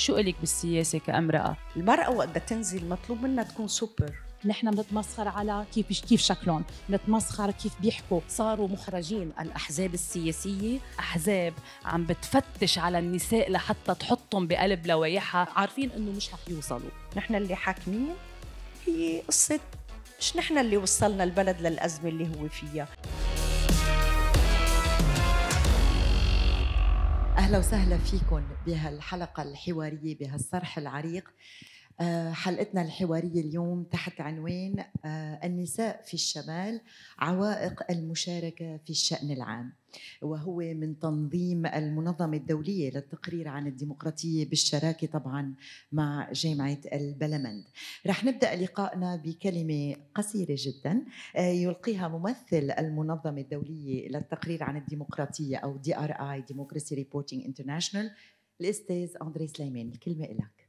شو إلك بالسياسة كامرأة؟ المرأة وقت تنزل مطلوب منها تكون سوبر نحن بنتمسخر على كيف كيف شكلهم بنتمسخر كيف بيحكوا صاروا مخرجين الاحزاب السياسيه احزاب عم بتفتش على النساء لحتى تحطهم بقلب لوايحها عارفين انه مش رح يوصلوا نحن اللي حاكمين هي قصه مش نحن اللي وصلنا البلد للازمه اللي هو فيها أهلا وسهلا فيكم بهالحلقة الحوارية بهالصرح العريق آه، حلقتنا الحوارية اليوم تحت عنوان آه، النساء في الشمال عوائق المشاركة في الشأن العام وهو من تنظيم المنظمة الدولية للتقرير عن الديمقراطية بالشراكة طبعا مع جامعة البلمند رح نبدأ لقائنا بكلمة قصيرة جدا آه، يلقيها ممثل المنظمة الدولية للتقرير عن الديمقراطية أو دي ار اي ديموكراسي انترناشونال الأستاذ أندري سليمان الكلمة لك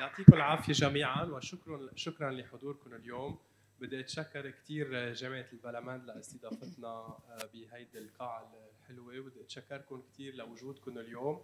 يعطيكم العافيه جميعا وشكرا شكرا لحضوركم اليوم بدي اتشكر كثير جامعه البلمان لاستضافتنا آه، بهيدي القاعه الحلوه وبدي اتشكركم كثير لوجودكم اليوم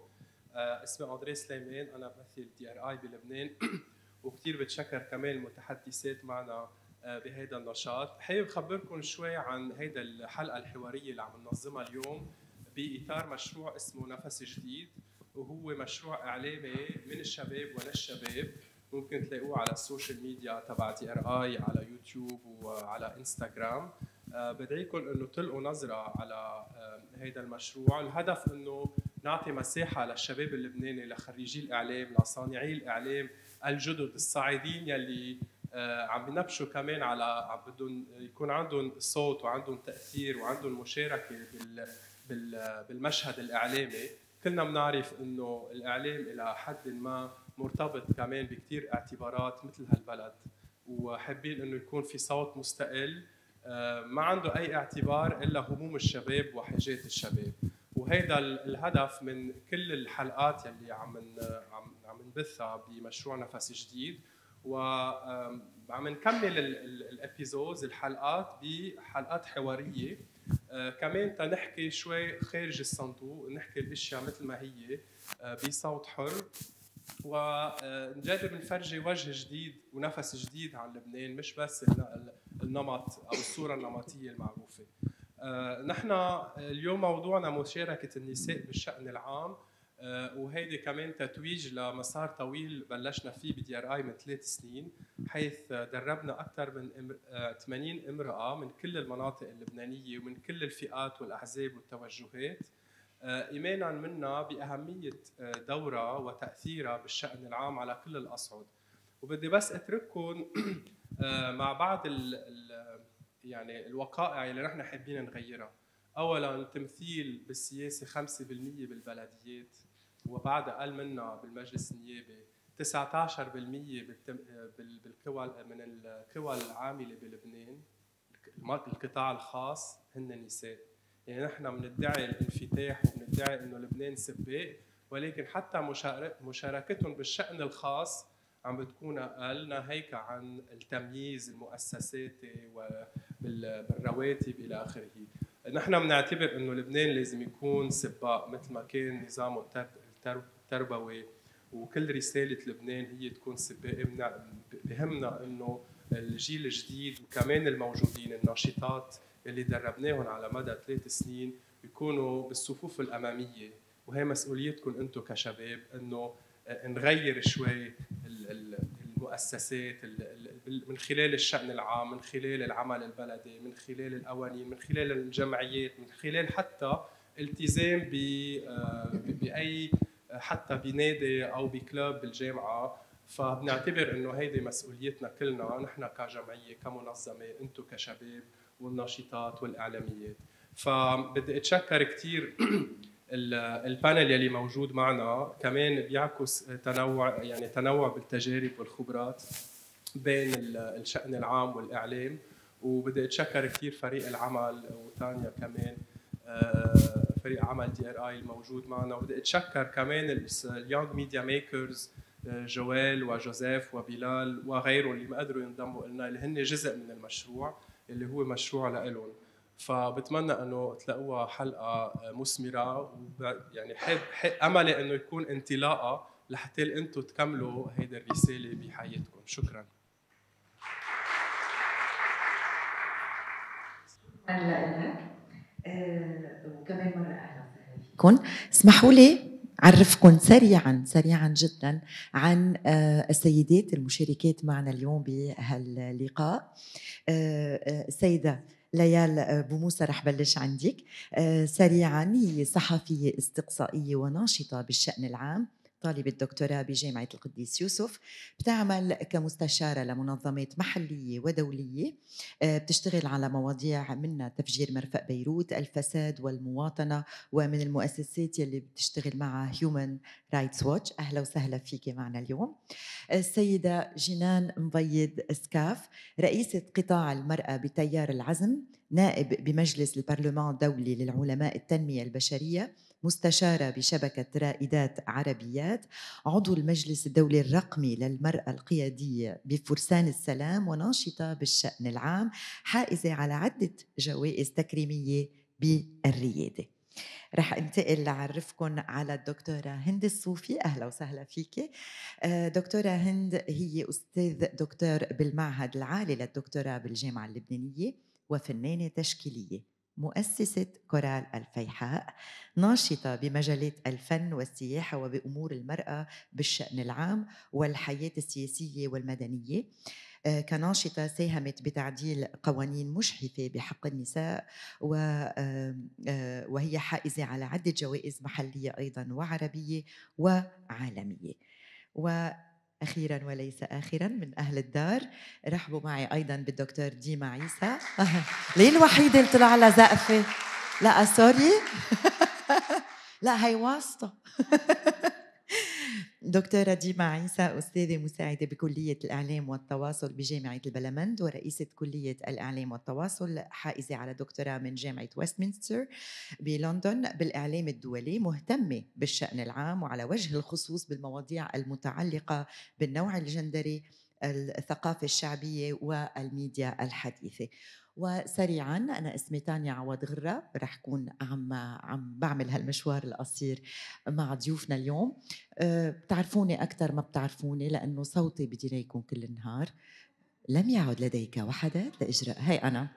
آه، اسمي اندري سليمان انا بمثل دي ار اي بلبنان وكثير بتشكر كمان المتحدثات معنا آه، بهيدا النشاط حابب خبركم شوي عن هيدا الحلقه الحواريه اللي عم ننظمها اليوم باطار مشروع اسمه نفس جديد وهو مشروع اعلامي من الشباب وللشباب ممكن تلاقوه على السوشيال ميديا تبع تي ار اي على يوتيوب وعلى انستغرام آه، بدعيكم انه تلقوا نظره على آه، هيدا المشروع الهدف انه نعطي مساحه للشباب اللبناني لخريجي الاعلام لصانعي الاعلام الجدد الصاعدين يلي آه، عم بنبشوا كمان على عم بدهم يكون عندهم صوت وعندهم تاثير وعندهم مشاركه بال بالمشهد الاعلامي كلنا بنعرف انه الاعلام الى حد ما مرتبط كمان بكثير اعتبارات مثل هالبلد وحابين انه يكون في صوت مستقل آه، ما عنده اي اعتبار الا هموم الشباب وحاجات الشباب وهذا الهدف من كل الحلقات اللي عم عم عم نبثها بمشروع نفس جديد وعم نكمل الابيزودز الحلقات بحلقات حواريه آه، كمان تنحكي شوي خارج الصندوق نحكي الاشياء مثل ما هي آه، بصوت حر ونجرب آه، نفرجي وجه جديد ونفس جديد عن لبنان مش بس النمط او الصوره النمطيه المعروفه. نحن اليوم موضوعنا مشاركه النساء بالشان العام آه، وهيدي كمان تتويج لمسار طويل بلشنا فيه بدي ار اي من ثلاث سنين حيث دربنا اكثر من 80 آه، امراه من كل المناطق اللبنانيه ومن كل الفئات والاحزاب والتوجهات آه، ايمانا منا باهميه دورها وتاثيرها بالشان العام على كل الاصعد وبدي بس اترككم مع بعض الـ ال يعني الوقائع اللي نحن حابين نغيرها اولا تمثيل بالسياسه 5% بالبلديات وبعد اقل منها بالمجلس النيابي 19% بالقوى من القوى العامله بلبنان القطاع الخاص هن نساء يعني نحن بندعي الانفتاح وبندعي انه لبنان سباق ولكن حتى مشاركتهم بالشأن الخاص عم بتكون اقل ناهيك عن التمييز المؤسساتي وبالرواتب الى اخره نحن بنعتبر انه لبنان لازم يكون سباق مثل ما كان نظامه تربوي وكل رساله لبنان هي تكون بهمنا انه الجيل الجديد وكمان الموجودين الناشطات اللي دربناهم على مدى ثلاث سنين يكونوا بالصفوف الاماميه وهي مسؤوليتكم انتم كشباب انه آه، نغير شوي المؤسسات من خلال الشأن العام من خلال العمل البلدي من خلال القوانين من خلال الجمعيات من خلال حتى التزام آه، بأي حتى بنادي او بكلاب بالجامعه فبنعتبر انه هيدي مسؤوليتنا كلنا نحن كجمعيه كمنظمه انتم كشباب والناشطات والاعلاميات فبدي اتشكر كثير البانل يلي موجود معنا كمان بيعكس تنوع يعني تنوع بالتجارب والخبرات بين الشأن العام والإعلام وبدي أتشكر كثير فريق العمل وتانيا كمان آه، فريق عمل دي ار اي الموجود معنا وبدي اتشكر كمان اليونغ ميديا ميكرز آه، جوال وجوزيف وبلال وغيرهم اللي ما قدروا ينضموا لنا اللي هن جزء من المشروع اللي هو مشروع لإلهم فبتمنى انه تلاقوها حلقه آه، مثمره يعني حب, حب املي انه يكون انطلاقه لحتى انتم تكملوا هيدا الرساله بحياتكم شكرا هلا لك آه، وكمان مرة أهلا اسمحوا لي عرفكم سريعا سريعا جدا عن آه، السيدات المشاركات معنا اليوم بهاللقاء آه، السيدة ليال بوموسى رح بلش عندك سريعا هي صحفية استقصائية وناشطة بالشأن العام طالبة دكتوراه بجامعة القديس يوسف بتعمل كمستشارة لمنظمات محلية ودولية آه، بتشتغل على مواضيع منها تفجير مرفأ بيروت الفساد والمواطنة ومن المؤسسات يلي بتشتغل معها Human رايتس واتش أهلا وسهلا فيك معنا اليوم آه، السيدة جنان مبيض سكاف رئيسة قطاع المرأة بتيار العزم نائب بمجلس البرلمان الدولي للعلماء التنمية البشرية مستشارة بشبكة رائدات عربيات عضو المجلس الدولي الرقمي للمرأة القيادية بفرسان السلام وناشطة بالشأن العام حائزة على عدة جوائز تكريمية بالريادة رح انتقل لعرفكن على الدكتورة هند الصوفي أهلا وسهلا فيك آه، دكتورة هند هي أستاذ دكتور بالمعهد العالي للدكتوراه بالجامعة اللبنانية وفنانة تشكيلية مؤسسة كورال الفيحاء ناشطة بمجالات الفن والسياحة وبأمور المرأة بالشأن العام والحياة السياسية والمدنية آه، كناشطة ساهمت بتعديل قوانين مشحفة بحق النساء آه، آه، وهي حائزة على عدة جوائز محلية أيضا وعربية وعالمية و أخيرا وليس آخرا من أهل الدار رحبوا معي أيضا بالدكتور ديما عيسى ليه الوحيدة اللي طلع على زقفة لا آه، سوري لا هي واسطة دكتورة ديما عيسى أستاذة مساعدة بكلية الإعلام والتواصل بجامعة البلمند ورئيسة كلية الإعلام والتواصل حائزة على دكتوراه من جامعة ويستمنستر بلندن بالإعلام الدولي مهتمة بالشأن العام وعلى وجه الخصوص بالمواضيع المتعلقة بالنوع الجندري الثقافة الشعبية والميديا الحديثة وسريعا انا اسمي تانيا عوض غره رح كون عم عم بعمل هالمشوار القصير مع ضيوفنا اليوم أه، بتعرفوني اكثر ما بتعرفوني لانه صوتي يكون كل النهار لم يعد لديك وحدات لاجراء هي انا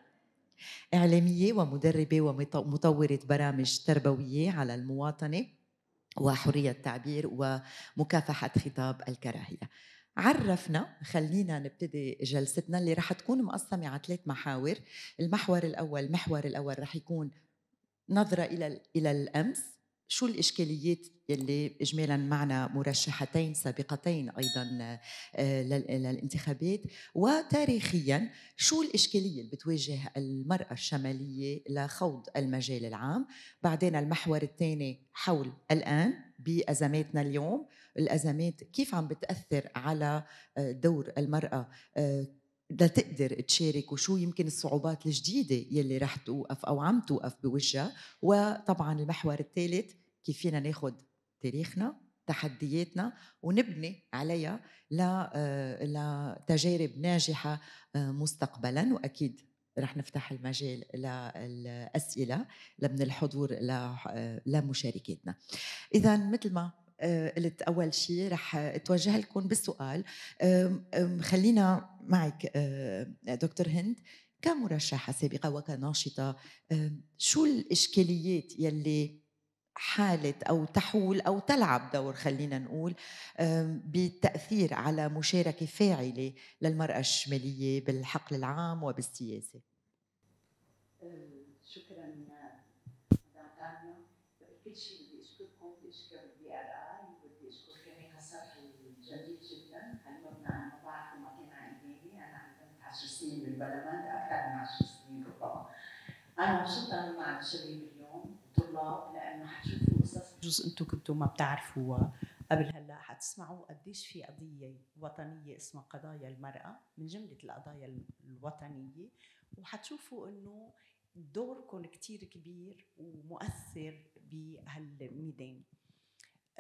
اعلاميه ومدربه ومطوره برامج تربويه على المواطنه وحريه التعبير ومكافحه خطاب الكراهيه عرفنا خلينا نبتدي جلستنا اللي رح تكون مقسمة على ثلاث محاور المحور الأول المحور الأول رح يكون نظرة إلى إلى الأمس شو الإشكاليات اللي إجمالا معنا مرشحتين سابقتين أيضا آه، للانتخابات وتاريخيا شو الإشكالية اللي بتواجه المرأة الشمالية لخوض المجال العام بعدين المحور الثاني حول الآن بأزماتنا اليوم الازمات كيف عم بتاثر على آه، دور المراه آه، لتقدر تشارك وشو يمكن الصعوبات الجديده يلي رح توقف او عم توقف بوجهها وطبعا المحور الثالث كيف فينا ناخذ تاريخنا تحدياتنا ونبني عليها لتجارب آه، ناجحه مستقبلا واكيد رح نفتح المجال للأسئلة من الحضور لمشاركاتنا إذا مثل ما آه، قلت اول شيء رح اتوجه لكم بالسؤال خلينا معك آه، دكتور هند كمرشحة سابقة وكناشطة شو الإشكاليات يلي حالت أو تحول أو تلعب دور خلينا نقول بالتأثير على مشاركة فاعلة للمرأة الشمالية بالحقل العام وبالسياسة آه، شكرا كل شيء سنين بالبرلمان اكثر من 10 سنين ربما انا مبسوطه مع الشباب اليوم الطلاب لانه حتشوفوا قصص جزء انتم كنتوا ما بتعرفوها قبل هلا حتسمعوا قديش في قضيه وطنيه اسمها قضايا المراه من جمله القضايا الوطنيه وحتشوفوا انه دوركم كثير كبير ومؤثر بهالميدان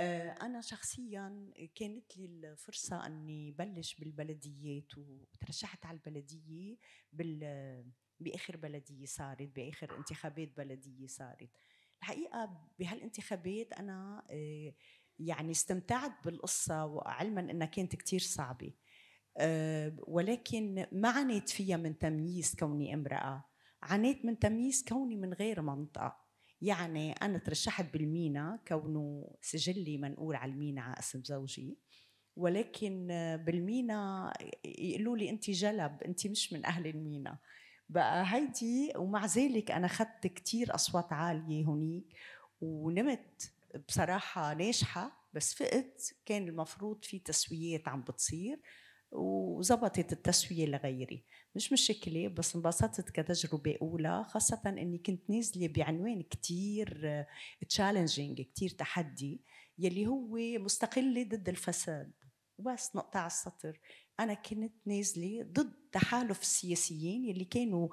آه، أنا شخصيا كانت لي الفرصة أني بلش بالبلديات وترشحت على البلدية بال بآخر بلدية صارت بآخر انتخابات بلدية صارت الحقيقة بهالانتخابات أنا آه، يعني استمتعت بالقصة وعلما أنها كانت كتير صعبة آه، ولكن ما عانيت فيها من تمييز كوني امرأة عانيت من تمييز كوني من غير منطقة يعني أنا ترشحت بالمينا كونه سجلي منقول على المينا على اسم زوجي ولكن بالمينا يقولوا لي أنت جلب أنت مش من أهل المينا بقى هيدي ومع ذلك أنا اخذت كثير أصوات عالية هنيك ونمت بصراحة ناجحة بس فقت كان المفروض في تسويات عم بتصير وزبطت التسويه لغيري مش مشكله بس انبسطت كتجربه اولى خاصه اني كنت نازله بعنوان كتير تشالنجينج آه، كتير تحدي يلي هو مستقله ضد الفساد بس نقطة على السطر أنا كنت نازلة ضد تحالف السياسيين يلي كانوا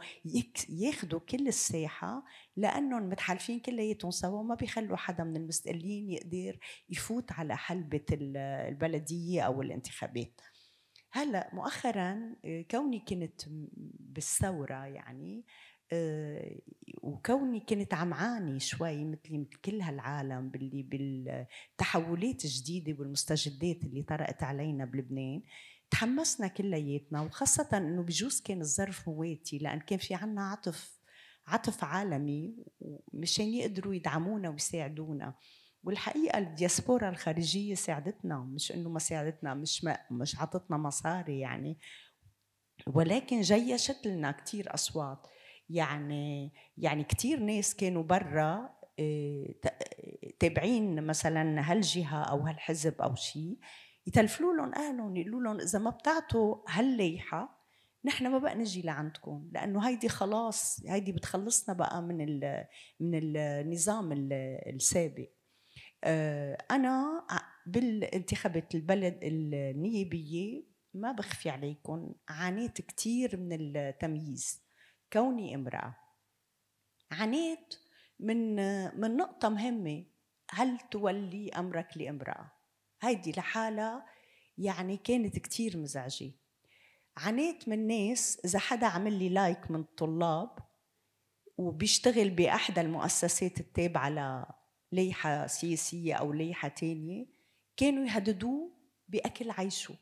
ياخذوا كل الساحة لأنهم متحالفين كلياتهم سوا وما بيخلوا حدا من المستقلين يقدر يفوت على حلبة البلدية أو الانتخابات هلا مؤخرا آه، كوني كنت بالثوره يعني آه، وكوني كنت عم عاني شوي مثلي مثل كل هالعالم باللي بالتحولات الجديده والمستجدات اللي طرقت علينا بلبنان تحمسنا كلياتنا وخاصة انه بجوز كان الظرف مواتي لان كان في عنا عطف عطف عالمي ومشان يقدروا يدعمونا ويساعدونا والحقيقه الدياسبورا الخارجيه ساعدتنا مش انه ما ساعدتنا مش ما مش عطتنا مصاري يعني ولكن جيشت لنا كثير اصوات يعني يعني كثير ناس كانوا برا آه، تابعين مثلا هالجهه او هالحزب او شيء يتلفلوا لهم اهلهم يقولوا لهم اذا ما بتعطوا هالليحه نحن ما بقى نجي لعندكم لانه هيدي خلاص هيدي بتخلصنا بقى من من النظام السابق آه، انا بالانتخابات البلد النيابيه ما بخفي عليكم عانيت كثير من التمييز كوني امراه عانيت من من نقطه مهمه هل تولي امرك لامراه هيدي لحالها يعني كانت كثير مزعجه عانيت من ناس اذا حدا عمل لي لايك من الطلاب وبيشتغل باحدى المؤسسات التابعه لايحة سياسية أو لايحة تانية كانوا يهددوه بأكل عيشه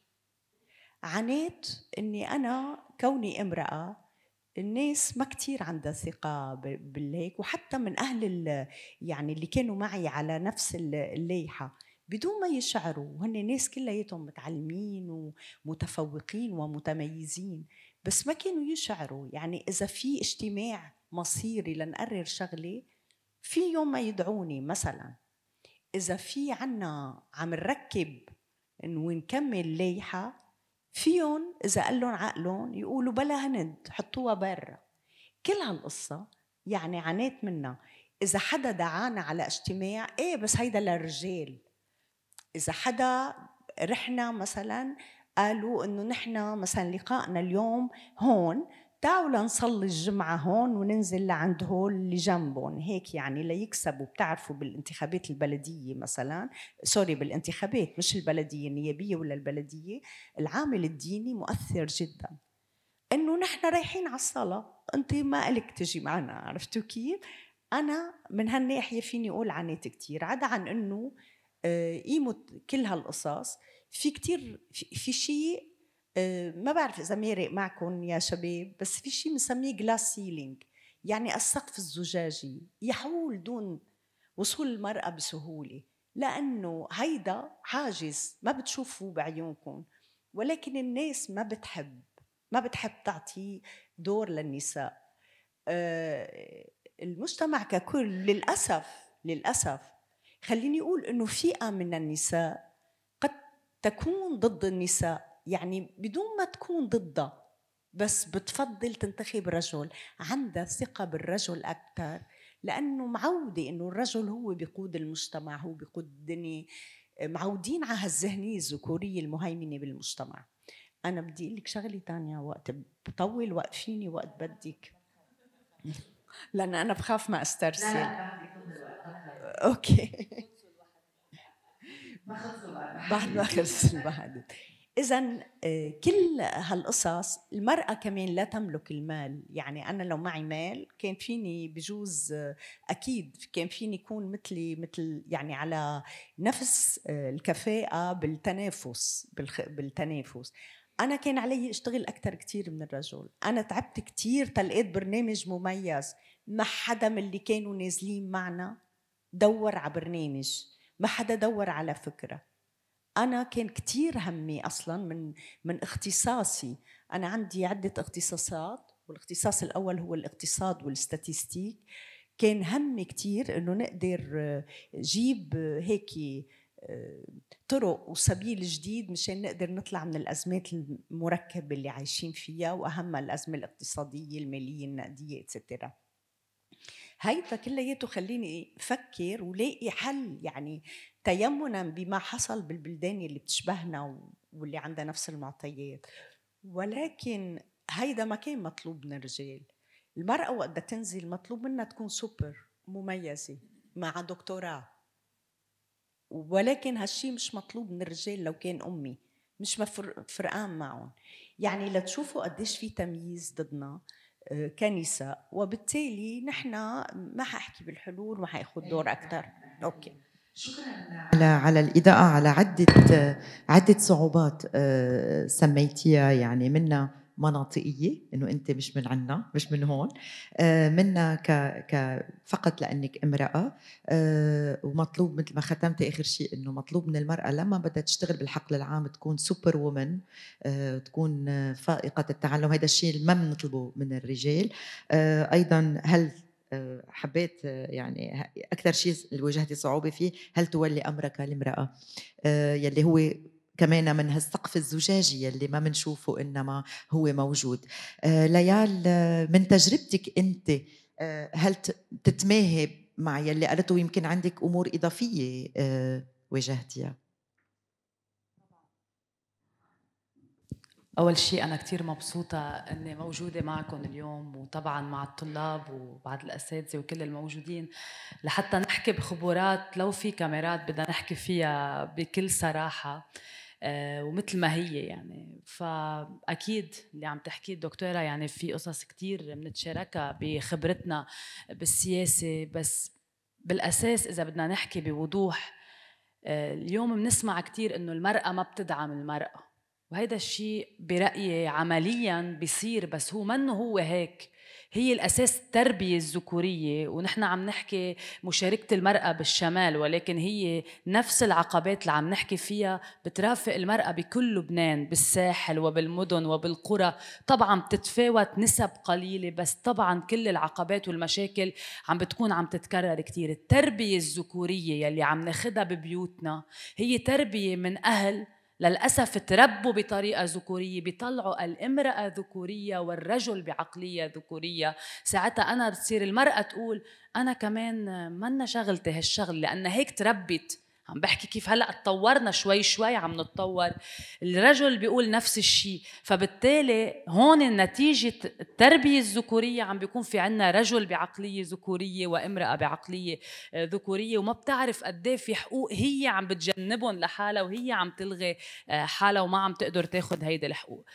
عانيت أني أنا كوني امرأة الناس ما كتير عندها ثقة بالهيك وحتى من أهل يعني اللي كانوا معي على نفس اللايحة بدون ما يشعروا وهن ناس كلياتهم متعلمين ومتفوقين ومتميزين بس ما كانوا يشعروا يعني إذا في اجتماع مصيري لنقرر شغلة في يوم ما يدعوني مثلا اذا في عنا عم نركب ونكمل لايحه فيهم اذا قال لهم عقلهم يقولوا بلا هند حطوها برا كل هالقصه يعني عانيت منها اذا حدا دعانا على اجتماع ايه بس هيدا للرجال اذا حدا رحنا مثلا قالوا انه نحن مثلا لقائنا اليوم هون تعالوا لنصلي الجمعة هون وننزل لعند هول اللي جنبهم هيك يعني ليكسبوا بتعرفوا بالانتخابات البلدية مثلا سوري بالانتخابات مش البلدية النيابية ولا البلدية العامل الديني مؤثر جدا انه نحن رايحين على الصلاة انت ما قلك تجي معنا عرفتوا كيف انا من هالناحية فيني اقول عانيت كثير عدا عن انه آه، قيمة كل هالقصص في كثير في شيء آه، ما بعرف اذا ميرق معكم يا شباب بس في شيء بنسميه جلاس سيلينج يعني السقف الزجاجي يحول دون وصول المرأة بسهولة لأنه هيدا حاجز ما بتشوفوه بعيونكم ولكن الناس ما بتحب ما بتحب تعطي دور للنساء آه، المجتمع ككل للأسف للأسف خليني أقول أنه فئة من النساء قد تكون ضد النساء يعني بدون ما تكون ضده بس بتفضل تنتخب رجل عندها ثقة بالرجل أكثر لأنه معودة إنه الرجل هو بيقود المجتمع هو بيقود الدنيا معودين على هالذهنية الذكورية المهيمنة بالمجتمع أنا بدي أقول لك شغلة تانية وقت بطول وقفيني وقت بدك لأن أنا بخاف ما أسترسل لا ما أوكي بعد ما خلص بعد إذا آه، كل هالقصص المرأة كمان لا تملك المال يعني أنا لو معي مال كان فيني بجوز آه، أكيد كان فيني يكون مثلي مثل يعني على نفس آه، الكفاءة بالتنافس بالتنافس أنا كان علي أشتغل أكثر كثير من الرجل أنا تعبت كثير تلقيت برنامج مميز ما حدا من اللي كانوا نازلين معنا دور على برنامج ما حدا دور على فكره انا كان كثير همي اصلا من من اختصاصي انا عندي عده اختصاصات والاختصاص الاول هو الاقتصاد والاستاتستيك كان همي كثير انه نقدر آه، جيب آه، هيك آه، طرق وسبيل جديد مشان نقدر نطلع من الازمات المركبه اللي عايشين فيها واهمها الازمه الاقتصاديه الماليه النقديه اتسترا هيدا كلياته خليني افكر ولاقي حل يعني تيمنا بما حصل بالبلدان اللي بتشبهنا واللي عندها نفس المعطيات ولكن هيدا ما كان مطلوب من الرجال المرأة وقت بدها تنزل مطلوب منها تكون سوبر مميزة مع دكتوراه ولكن هالشي مش مطلوب من الرجال لو كان أمي مش فرقان معهم يعني لتشوفوا قديش في تمييز ضدنا آه، كنساء وبالتالي نحن ما حاحكي بالحلول ما دور إيه. أكثر أوكي شكرا على على الاضاءه على عده عده صعوبات آه، سميتيها يعني منها مناطقيه انه انت مش من عنا مش من هون آه، منا ك ك فقط لانك امراه آه، ومطلوب مثل ما ختمت اخر شيء انه مطلوب من المراه لما بدها تشتغل بالحقل العام تكون سوبر وومن تكون فائقه التعلم هذا الشيء ما بنطلبه من الرجال ايضا هل آه، حبيت آه، يعني اكثر شيء واجهتي صعوبه فيه هل تولي امرك لامراه آه، يلي هو كمان من هالسقف الزجاجي اللي ما بنشوفه انما هو موجود ليال من تجربتك انت هل تتماهي مع يلي قالته يمكن عندك امور اضافيه واجهتيها أول شيء أنا كثير مبسوطة إني موجودة معكم اليوم وطبعا مع الطلاب وبعض الأساتذة وكل الموجودين لحتى نحكي بخبرات لو في كاميرات بدنا نحكي فيها بكل صراحة آه، ومثل ما هي يعني فاكيد اللي عم تحكيه الدكتوره يعني في قصص كثير بنتشاركها بخبرتنا بالسياسه بس بالاساس اذا بدنا نحكي بوضوح آه، اليوم بنسمع كثير انه المراه ما بتدعم المراه وهيدا الشيء برأيي عمليا بصير بس هو منه هو هيك هي الأساس التربية الذكورية ونحن عم نحكي مشاركة المرأة بالشمال ولكن هي نفس العقبات اللي عم نحكي فيها بترافق المرأة بكل لبنان بالساحل وبالمدن وبالقرى طبعا بتتفاوت نسب قليلة بس طبعا كل العقبات والمشاكل عم بتكون عم تتكرر كتير التربية الذكورية يلي عم ناخدها ببيوتنا هي تربية من أهل للأسف تربوا بطريقة ذكورية بيطلعوا الامرأة ذكورية والرجل بعقلية ذكورية ساعتها أنا بتصير المرأة تقول أنا كمان منا شغلتي هالشغل لأن هيك تربت عم بحكي كيف هلا تطورنا شوي شوي عم نتطور الرجل بيقول نفس الشيء فبالتالي هون نتيجة التربية الذكورية عم بيكون في عنا رجل بعقلية ذكورية وامرأة بعقلية آه، ذكورية وما بتعرف قد إيه في حقوق هي عم بتجنبهم لحالها وهي عم تلغي آه، حالها وما عم تقدر تاخذ هيدي الحقوق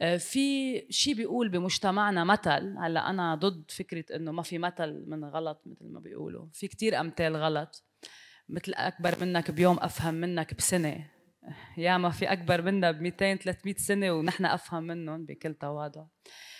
آه، في شيء بيقول بمجتمعنا مثل هلا انا ضد فكره انه ما في مثل من غلط مثل ما بيقولوا في كتير امثال غلط مثل اكبر منك بيوم افهم منك بسنه ياما في اكبر منا ب 200 300 سنه ونحن افهم منهم بكل تواضع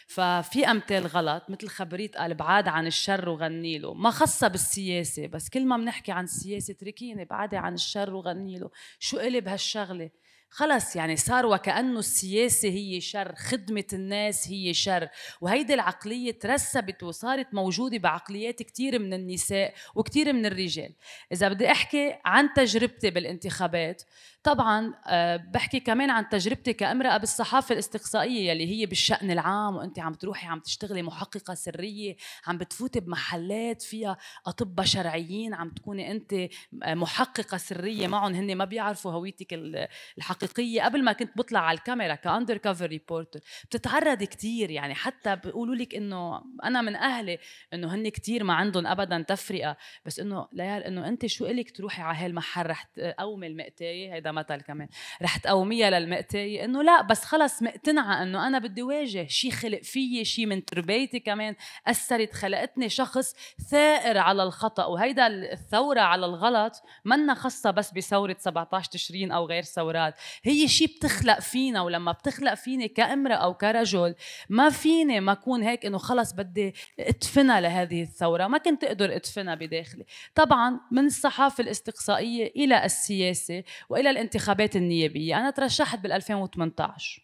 ففي امثال غلط مثل خبريت قال بعاد عن الشر وغني له ما خصها بالسياسه بس كل ما بنحكي عن السياسه اتركيني بعاد عن الشر وغني له شو قلب هالشغله خلص يعني صار وكأنه السياسة هي شر خدمة الناس هي شر وهيدي العقلية ترسبت وصارت موجودة بعقليات كتير من النساء وكتير من الرجال إذا بدي أحكي عن تجربتي بالانتخابات طبعا آه، بحكي كمان عن تجربتي كامرأة بالصحافة الاستقصائية اللي هي بالشأن العام وانت عم تروحي عم تشتغلي محققة سرية عم بتفوتي بمحلات فيها أطباء شرعيين عم تكوني انت آه، محققة سرية معهم هن ما بيعرفوا هويتك الحقيقية قبل ما كنت بطلع على الكاميرا كأندر كفر ريبورتر بتتعرضي كثير يعني حتى بيقولوا لك انه انا من اهلي انه هن كثير ما عندهم ابدا تفرقة بس انه ليال انه انت شو الك تروحي على هالمحل رح تقومي المقتاية هيدا هذا مثل كمان رح تقوميها للمقتاية انه لا بس خلص مقتنعه انه انا بدي واجه شيء خلق فيي شيء من تربيتي كمان اثرت خلقتني شخص ثائر على الخطا وهيدا الثوره على الغلط منا خاصه بس بثوره 17 تشرين او غير ثورات هي شيء بتخلق فينا ولما بتخلق فيني كامراه او كرجل ما فيني ما اكون هيك انه خلص بدي ادفنها لهذه الثوره ما كنت اقدر ادفنها بداخلي طبعا من الصحافه الاستقصائيه الى السياسه والى بالانتخابات النيابيه انا ترشحت بال2018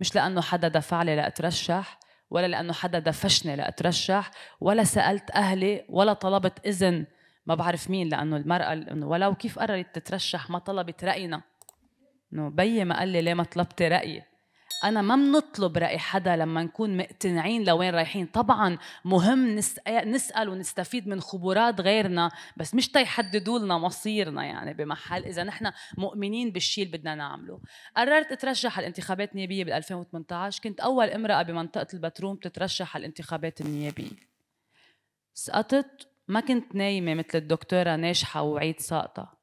مش لانه حدا دفع لي لاترشح ولا لانه حدا دفشني لاترشح ولا سالت اهلي ولا طلبت اذن ما بعرف مين لانه المراه ولو كيف قررت تترشح ما طلبت راينا انه بيي ما قال لي ليه ما طلبتي رايي أنا ما بنطلب رأي حدا لما نكون مقتنعين لوين رايحين طبعا مهم نسأل ونستفيد من خبرات غيرنا بس مش تيحددوا لنا مصيرنا يعني بمحل إذا نحن مؤمنين بالشيء اللي بدنا نعمله قررت أترشح على الانتخابات النيابية بال 2018 كنت أول امرأة بمنطقة البتروم تترشح على الانتخابات النيابية سقطت ما كنت نايمة مثل الدكتورة ناجحة وعيد ساقطة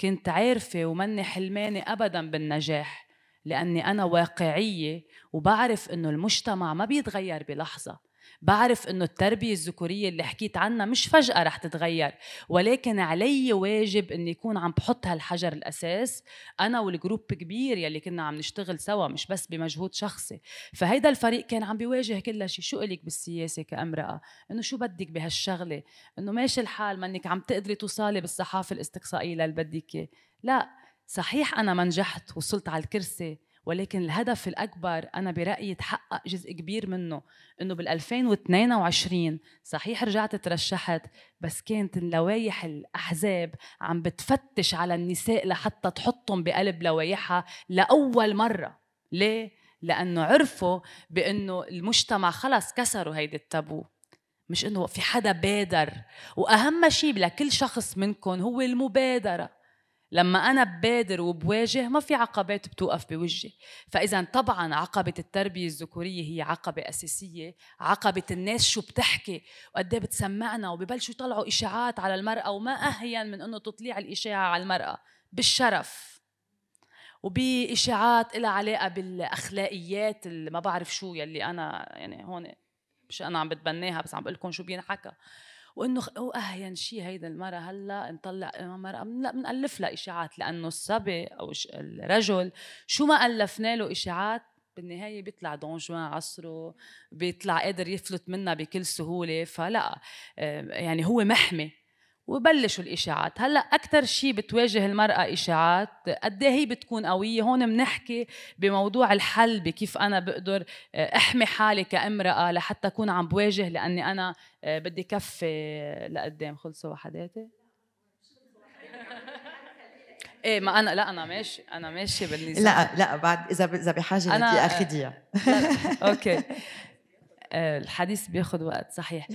كنت عارفة ومني حلمانة أبدا بالنجاح لأني أنا واقعية وبعرف إنه المجتمع ما بيتغير بلحظة بعرف إنه التربية الذكورية اللي حكيت عنها مش فجأة رح تتغير ولكن علي واجب إني يكون عم بحط هالحجر الأساس أنا والجروب كبير يلي كنا عم نشتغل سوا مش بس بمجهود شخصي فهيدا الفريق كان عم بيواجه كل شيء شو لك بالسياسة كامرأة إنه شو بدك بهالشغلة إنه ماشي الحال ما إنك عم تقدري توصلي بالصحافة الاستقصائية للي بدك لا صحيح أنا ما نجحت وصلت على الكرسي ولكن الهدف الأكبر أنا برأيي تحقق جزء كبير منه إنه بال 2022 صحيح رجعت ترشحت بس كانت لوايح الأحزاب عم بتفتش على النساء لحتى تحطهم بقلب لوايحها لأول مرة ليه؟ لأنه عرفوا بأنه المجتمع خلص كسروا هيدي التابو مش انه في حدا بادر واهم شيء لكل شخص منكم هو المبادره لما أنا ببادر وبواجه ما في عقبات بتوقف بوجهي فإذا طبعا عقبة التربية الذكورية هي عقبة أساسية عقبة الناس شو بتحكي وقد إيه بتسمعنا وببلشوا يطلعوا إشاعات على المرأة وما أهين من أنه تطليع الإشاعة على المرأة بالشرف وبإشاعات لها علاقة بالأخلاقيات اللي ما بعرف شو يلي أنا يعني هون مش أنا عم بتبناها بس عم بقول لكم شو بينحكى وانه اهين يعني شيء هيدا المرة هلا نطلع مرأة لا بنألف لها اشاعات لانه الصبي او الرجل شو ما ألفنا له اشاعات بالنهاية بيطلع دون جوان عصره بيطلع قادر يفلت منها بكل سهولة فلا آه، يعني هو محمي وبلشوا الاشاعات هلا اكثر شيء بتواجه المراه اشاعات قد إيه هي بتكون قويه هون بنحكي بموضوع الحل بكيف انا بقدر آه، احمي حالي كامراه لحتى اكون عم بواجه لاني انا آه، بدي كفي لقدام خلصوا وحداتي ايه ما انا لا انا ماشي انا ماشي بالنسبه لا لا بعد اذا اذا بحاجه بدي آه، اخذيها اوكي الحديث بياخذ وقت صحيح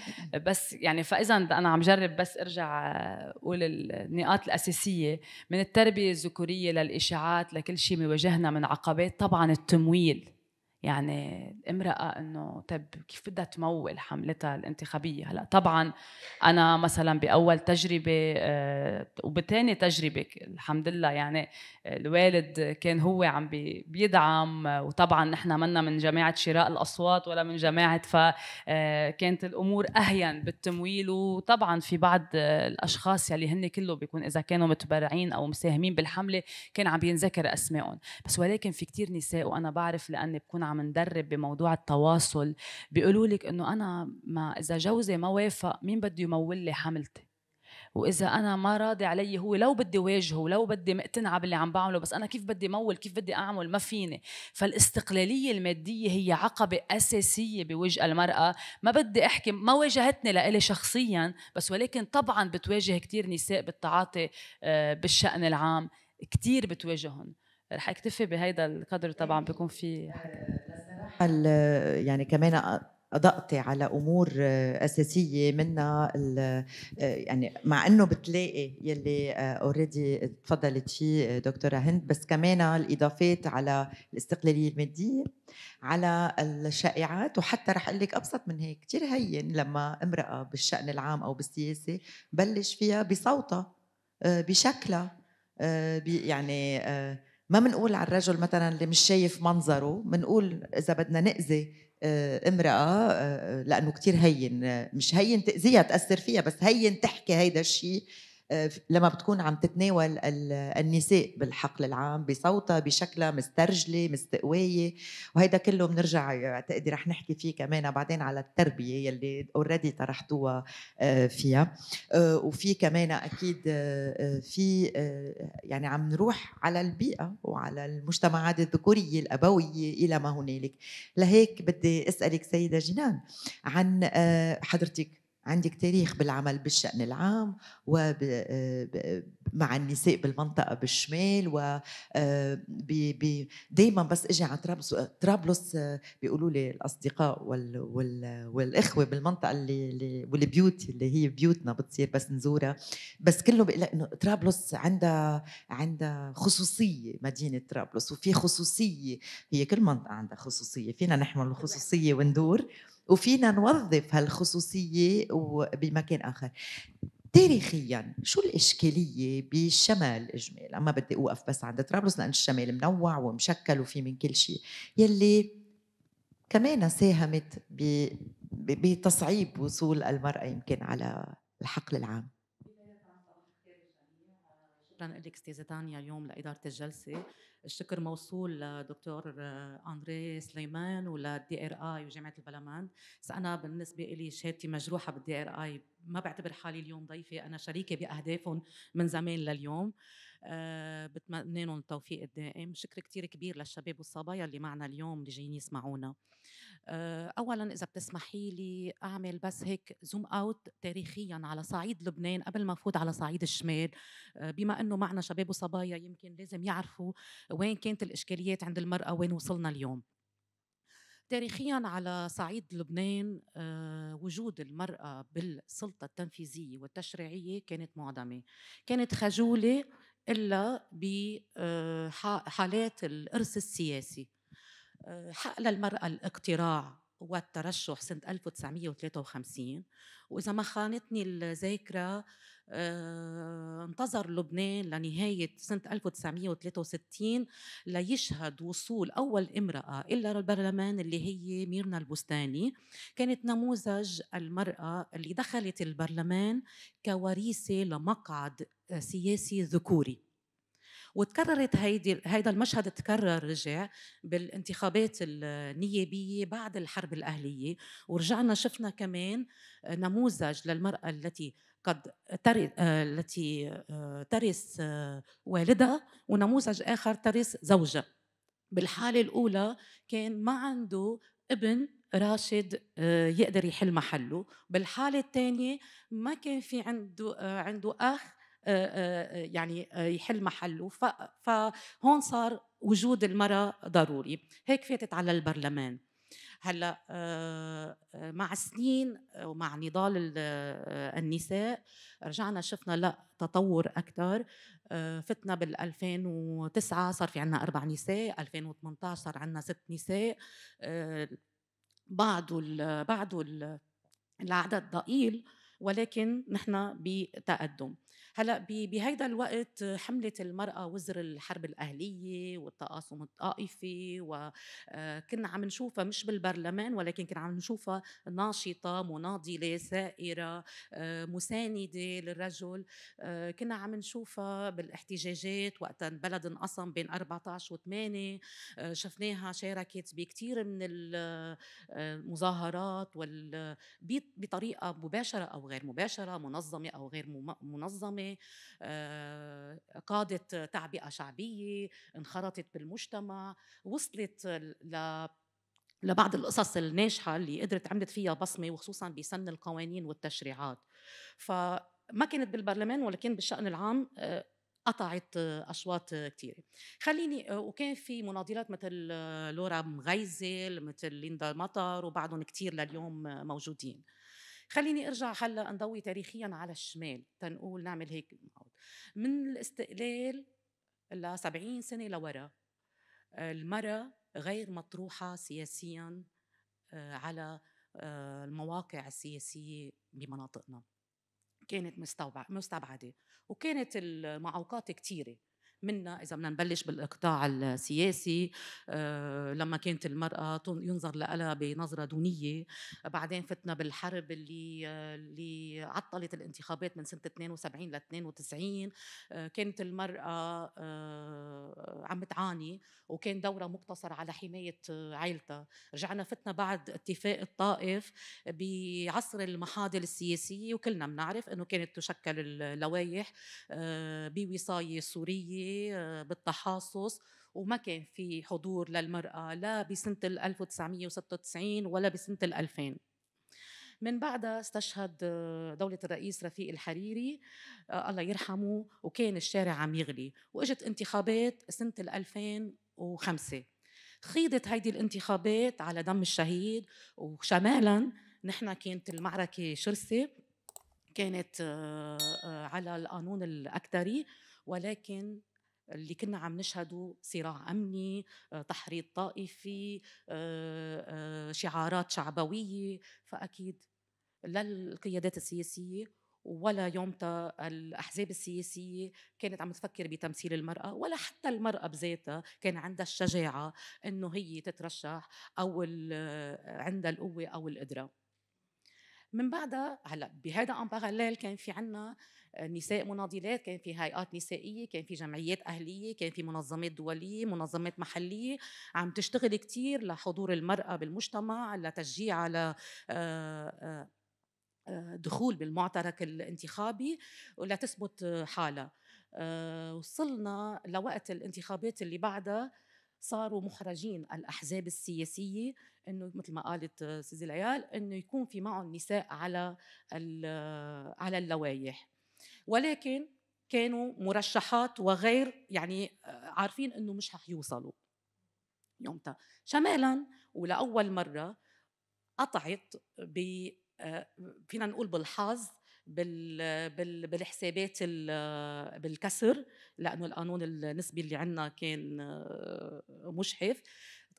بس يعني فاذا انا عم جرب بس ارجع اقول النقاط الاساسيه من التربيه الذكوريه للاشاعات لكل شيء بيواجهنا من عقبات طبعا التمويل يعني امرأة انه طب كيف بدها تمول حملتها الانتخابية هلا طبعا انا مثلا باول تجربة آه، وبتاني تجربة الحمد لله يعني آه، الوالد كان هو عم بيدعم آه، وطبعا نحن منا من جماعة شراء الاصوات ولا من جماعة فكانت الامور اهين بالتمويل وطبعا في بعض الاشخاص يلي هن كله بيكون اذا كانوا متبرعين او مساهمين بالحملة كان عم بينذكر اسمائهم بس ولكن في كتير نساء وانا بعرف لاني بكون عم عم ندرب بموضوع التواصل بيقولوا لك انه انا ما اذا جوزي ما وافق مين بده يمول لي حملتي واذا انا ما راضي علي هو لو بدي واجهه لو بدي مقتنعه باللي عم بعمله بس انا كيف بدي مول كيف بدي اعمل ما فيني فالاستقلاليه الماديه هي عقبه اساسيه بوجه المراه ما بدي احكي ما واجهتني لإلي شخصيا بس ولكن طبعا بتواجه كثير نساء بالتعاطي آه، بالشان العام كثير بتواجههم رح اكتفي بهيدا القدر طبعا بيكون في آه، يعني كمان اضقتي على امور اساسيه منها آه، يعني مع انه بتلاقي يلي اوريدي آه، تفضلت فيه دكتوره هند بس كمان الاضافات على الاستقلاليه الماديه على الشائعات وحتى رح اقول لك ابسط من هيك كثير هين لما امراه بالشان العام او بالسياسه بلش فيها بصوتها بشكلها يعني ما بنقول على الرجل مثلا اللي مش شايف منظره بنقول اذا بدنا ناذي آه، امراه آه، آه، لانه كتير هين مش هين تاذيها تاثر فيها بس هين تحكي هيدا الشيء آه، لما بتكون عم تتناول النساء بالحقل العام بصوتها بشكلها مسترجله مستقوايه وهيدا كله بنرجع اعتقد آه، رح نحكي فيه كمان بعدين على التربيه يلي اوريدي طرحتوها آه، فيها وفي كمان اكيد في يعني عم نروح على البيئه وعلى المجتمعات الذكوريه الابويه الى ما هنالك لهيك بدي اسالك سيده جنان عن حضرتك عندك تاريخ بالعمل بالشأن العام ومع آه، النساء بالمنطقة بالشمال و آه، دايما بس اجي على طرابلس طرابلس آه، بيقولوا لي الأصدقاء وال وال والإخوة بالمنطقة اللي, اللي والبيوت اللي هي بيوتنا بتصير بس نزورها بس كله بيقول إنه طرابلس عندها عندها خصوصية مدينة طرابلس وفي خصوصية هي كل منطقة عندها خصوصية فينا نحمل الخصوصية وندور وفينا نوظف هالخصوصيه بمكان اخر تاريخيا شو الاشكاليه بالشمال إجمال أما بدي اوقف بس عند طرابلس لان الشمال منوع ومشكل وفي من كل شيء يلي كمان ساهمت بتصعيب وصول المراه يمكن على الحقل العام شكرا لك استاذه تانيا اليوم لاداره الجلسه الشكر موصول لدكتور أندري سليمان وللدي ار اي وجامعة البلمان أنا بالنسبة لي شهادتي مجروحة بالدي ار اي ما بعتبر حالي اليوم ضيفة أنا شريكة بأهدافهم من زمان لليوم أه بتمنى لهم التوفيق الدائم شكر كثير كبير للشباب والصبايا اللي معنا اليوم اللي جايين يسمعونا آه، اولا اذا بتسمحي لي اعمل بس هيك زوم اوت تاريخيا على صعيد لبنان قبل ما افوت على صعيد الشمال آه، بما انه معنا شباب وصبايا يمكن لازم يعرفوا وين كانت الاشكاليات عند المراه وين وصلنا اليوم تاريخيا على صعيد لبنان آه، وجود المرأة بالسلطة التنفيذية والتشريعية كانت معدمة كانت خجولة إلا بحالات الإرث السياسي حق للمرأة الاقتراع والترشح سنة 1953 وإذا ما خانتني الذاكرة آه، انتظر لبنان لنهاية سنة 1963 ليشهد وصول أول امرأة إلى البرلمان اللي هي ميرنا البستاني كانت نموذج المرأة اللي دخلت البرلمان كوريثة لمقعد سياسي ذكوري وتكررت هيدي هيدا المشهد تكرر رجع بالانتخابات النيابيه بعد الحرب الاهليه ورجعنا شفنا كمان نموذج للمراه التي قد تري التي ترث والدها ونموذج اخر ترث زوجها بالحاله الاولى كان ما عنده ابن راشد آه، يقدر يحل محله بالحاله الثانيه ما كان في عنده آه، عنده اخ آه، آه، آه، يعني يحل محله فهون صار وجود المرأة ضروري هيك فاتت على البرلمان هلا مع سنين ومع نضال النساء رجعنا شفنا لا تطور اكثر فتنا بال 2009 صار في عندنا اربع نساء 2018 صار عندنا ست نساء بعض بعض العدد ضئيل ولكن نحن بتقدم هلا بهيدا الوقت حملت المراه وزر الحرب الاهليه والتقاسم الطائفي وكنا آه، عم نشوفها مش بالبرلمان ولكن كنا عم نشوفها ناشطه مناضله ثائره آه، مسانده للرجل آه، كنا عم نشوفها بالاحتجاجات وقت البلد انقسم بين 14 و8 شفناها شاركت بكثير من المظاهرات وال بطريقه مباشره او غير مباشره منظمه او غير منظمه مهمه آه، قادت تعبئه شعبيه انخرطت بالمجتمع وصلت ل لبعض القصص الناجحه اللي قدرت عملت فيها بصمه وخصوصا بسن القوانين والتشريعات فما كانت بالبرلمان ولكن بالشان العام آه، قطعت اصوات كثيره خليني آه، وكان في مناضلات مثل لورا مغيزل مثل ليندا مطر وبعضهم كثير لليوم موجودين خليني ارجع هلا انضوي تاريخيا على الشمال تنقول نعمل هيك من الاستقلال ل 70 سنه لورا المراه غير مطروحه سياسيا آه، على آه، المواقع السياسيه بمناطقنا كانت مستوبع مستبعده وكانت المعوقات كثيره منا اذا بدنا نبلش بالاقطاع السياسي آه، لما كانت المراه ينظر لها بنظره دونيه بعدين فتنا بالحرب اللي اللي عطلت الانتخابات من سنه 72 ل 92 آه، كانت المراه آه، عم تعاني وكان دورها مقتصر على حمايه عائلتها رجعنا فتنا بعد اتفاق الطائف بعصر المحاضر السياسيه وكلنا بنعرف انه كانت تشكل اللوائح بوصايه سوريه آه، بالتحاصص وما كان في حضور للمرأة لا بسنة 1996 ولا بسنة 2000 من بعدها استشهد آه، دولة الرئيس رفيق الحريري آه، الله يرحمه وكان الشارع عم يغلي وإجت انتخابات سنة 2005 خيضت هيدي الانتخابات على دم الشهيد وشمالا نحن كانت المعركة شرسة كانت على القانون الأكتري ولكن اللي كنا عم نشهده صراع امني آه، تحريض طائفي آه، آه، شعارات شعبويه فاكيد لا القيادات السياسيه ولا يومتها الاحزاب السياسيه كانت عم تفكر بتمثيل المراه ولا حتى المراه بذاتها كان عندها الشجاعه انه هي تترشح او عندها القوه او القدره من بعدها هلا بهذا ان باراليل كان في عنا آه، نساء مناضلات كان في هيئات نسائيه كان في جمعيات اهليه كان في منظمات دوليه منظمات محليه عم تشتغل كثير لحضور المراه بالمجتمع لتشجيعها آه، آه، ل دخول بالمعترك الانتخابي ولتثبت حالها وصلنا لوقت الانتخابات اللي بعدها صاروا محرجين الاحزاب السياسيه انه مثل ما قالت سيزي العيال انه يكون في معهم نساء على على اللوائح ولكن كانوا مرشحات وغير يعني آه، عارفين انه مش رح يوصلوا يومتها شمالا ولاول مره قطعت ب آه، فينا نقول بالحظ بال بالحسابات آه، بالكسر لانه القانون النسبي اللي عندنا كان مشحف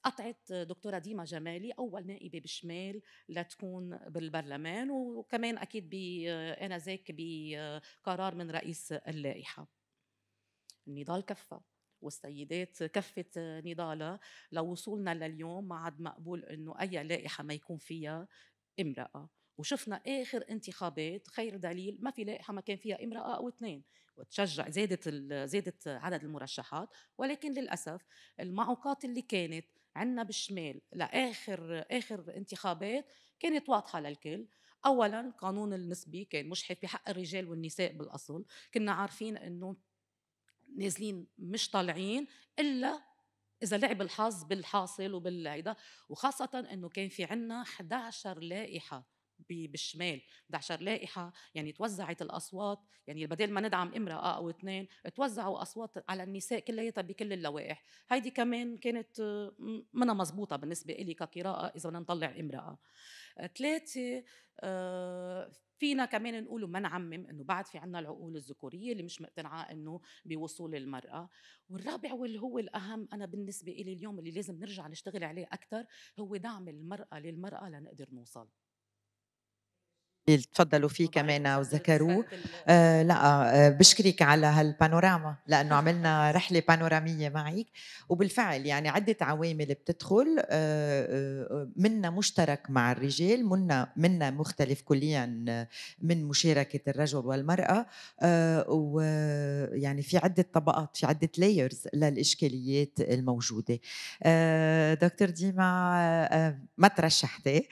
قطعت دكتورة ديما جمالي أول نائبة بالشمال لتكون بالبرلمان وكمان أكيد آنذاك بقرار من رئيس اللائحة النضال كفّى والسيدات كفت نضالها لوصولنا لليوم ما عاد مقبول انه اي لائحه ما يكون فيها امراه وشفنا اخر انتخابات خير دليل ما في لائحه ما كان فيها امراه او اثنين وتشجع زادت زادت عدد المرشحات ولكن للاسف المعوقات اللي كانت عندنا بالشمال لاخر اخر انتخابات كانت واضحه للكل اولا قانون النسبي كان مجحف بحق الرجال والنساء بالاصل كنا عارفين انه نازلين مش طالعين الا اذا لعب الحظ بالحاصل وبالهيدا وخاصه انه كان في عندنا 11 لائحه بالشمال 11 لائحه يعني توزعت الاصوات يعني بدل ما ندعم امراه او اثنين توزعوا اصوات على النساء كلياتها بكل اللوائح هيدي كمان كانت منها مزبوطة بالنسبه إلي كقراءه اذا بدنا نطلع امراه ثلاثه آه، فينا كمان نقول ما نعمم انه بعد في عنا العقول الذكوريه اللي مش مقتنعه انه بوصول المراه والرابع واللي هو الاهم انا بالنسبه لي اليوم اللي لازم نرجع نشتغل عليه اكثر هو دعم المراه للمراه لنقدر نوصل اللي تفضلوا فيه كمان وذكروه آه، لا آه، بشكرك على هالبانوراما لانه عملنا رحله بانوراميه معك وبالفعل يعني عده عوامل بتدخل آه، منا مشترك مع الرجال منا منا مختلف كليا من مشاركه الرجل والمراه ويعني في عده طبقات في عده لايرز للاشكاليات الموجوده دكتور ديما ما ترشحتي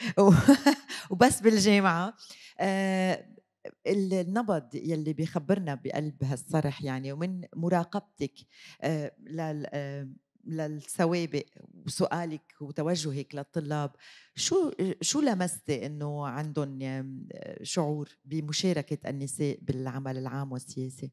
وبس بالجامعه آه، النبض يلي بيخبرنا بقلب هالصرح يعني ومن مراقبتك آه، للسوابق آه، وسؤالك وتوجهك للطلاب شو شو لمستي انه عندهم شعور بمشاركه النساء بالعمل العام والسياسي؟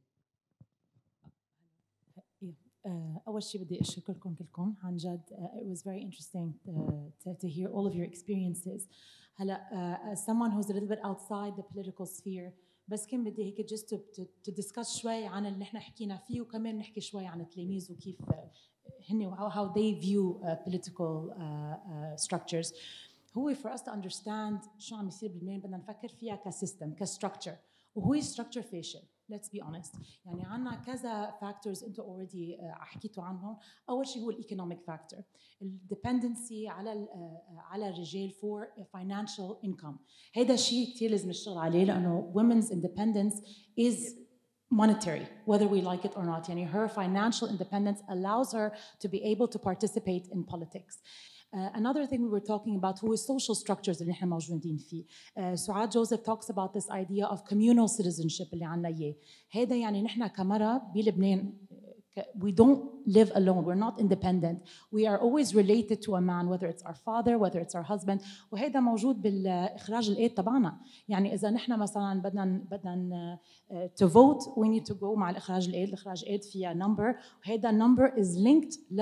Uh, اول شيء بدي اشكركم كلكم عن جد uh, it was very interesting uh, to, to hear all of your experiences هلا uh, as someone who's a little bit outside the political sphere بس كان بدي هيك just to, to, to discuss شوي عن اللي نحن حكينا فيه وكمان نحكي شوي عن التلاميذ وكيف هن how, how they view uh, political uh, uh, structures هو for us to understand شو عم يصير بلبنان بدنا نفكر فيها كسيستم كستركتشر وهو structure facial let's be honest يعني عنا كذا factors into already حكيتوا عنهم اول شيء هو الايكونوميك فاكتور الديبندنسي على على الرجال for financial income هذا شيء كثير لازم نشتغل عليه لانه women's independence is monetary, whether we like it or not. يعني her financial independence allows her to be able to participate in politics. Uh, another thing we were talking about هو social structures اللي نحن موجودين فيه. Uh, سعاد جوزيف talks about this idea of communal citizenship اللي عنا إياه. هذا يعني نحن كمرأة بلبنان we don't live alone we're not independent we are always related to a man whether it's our father whether it's our husband وهذا موجود بالاخراج الايد تبعنا يعني اذا نحن مثلا بدنا بدنا to vote we need to go مع الاخراج الايد الاخراج الايد فيها number وهذا number is linked ل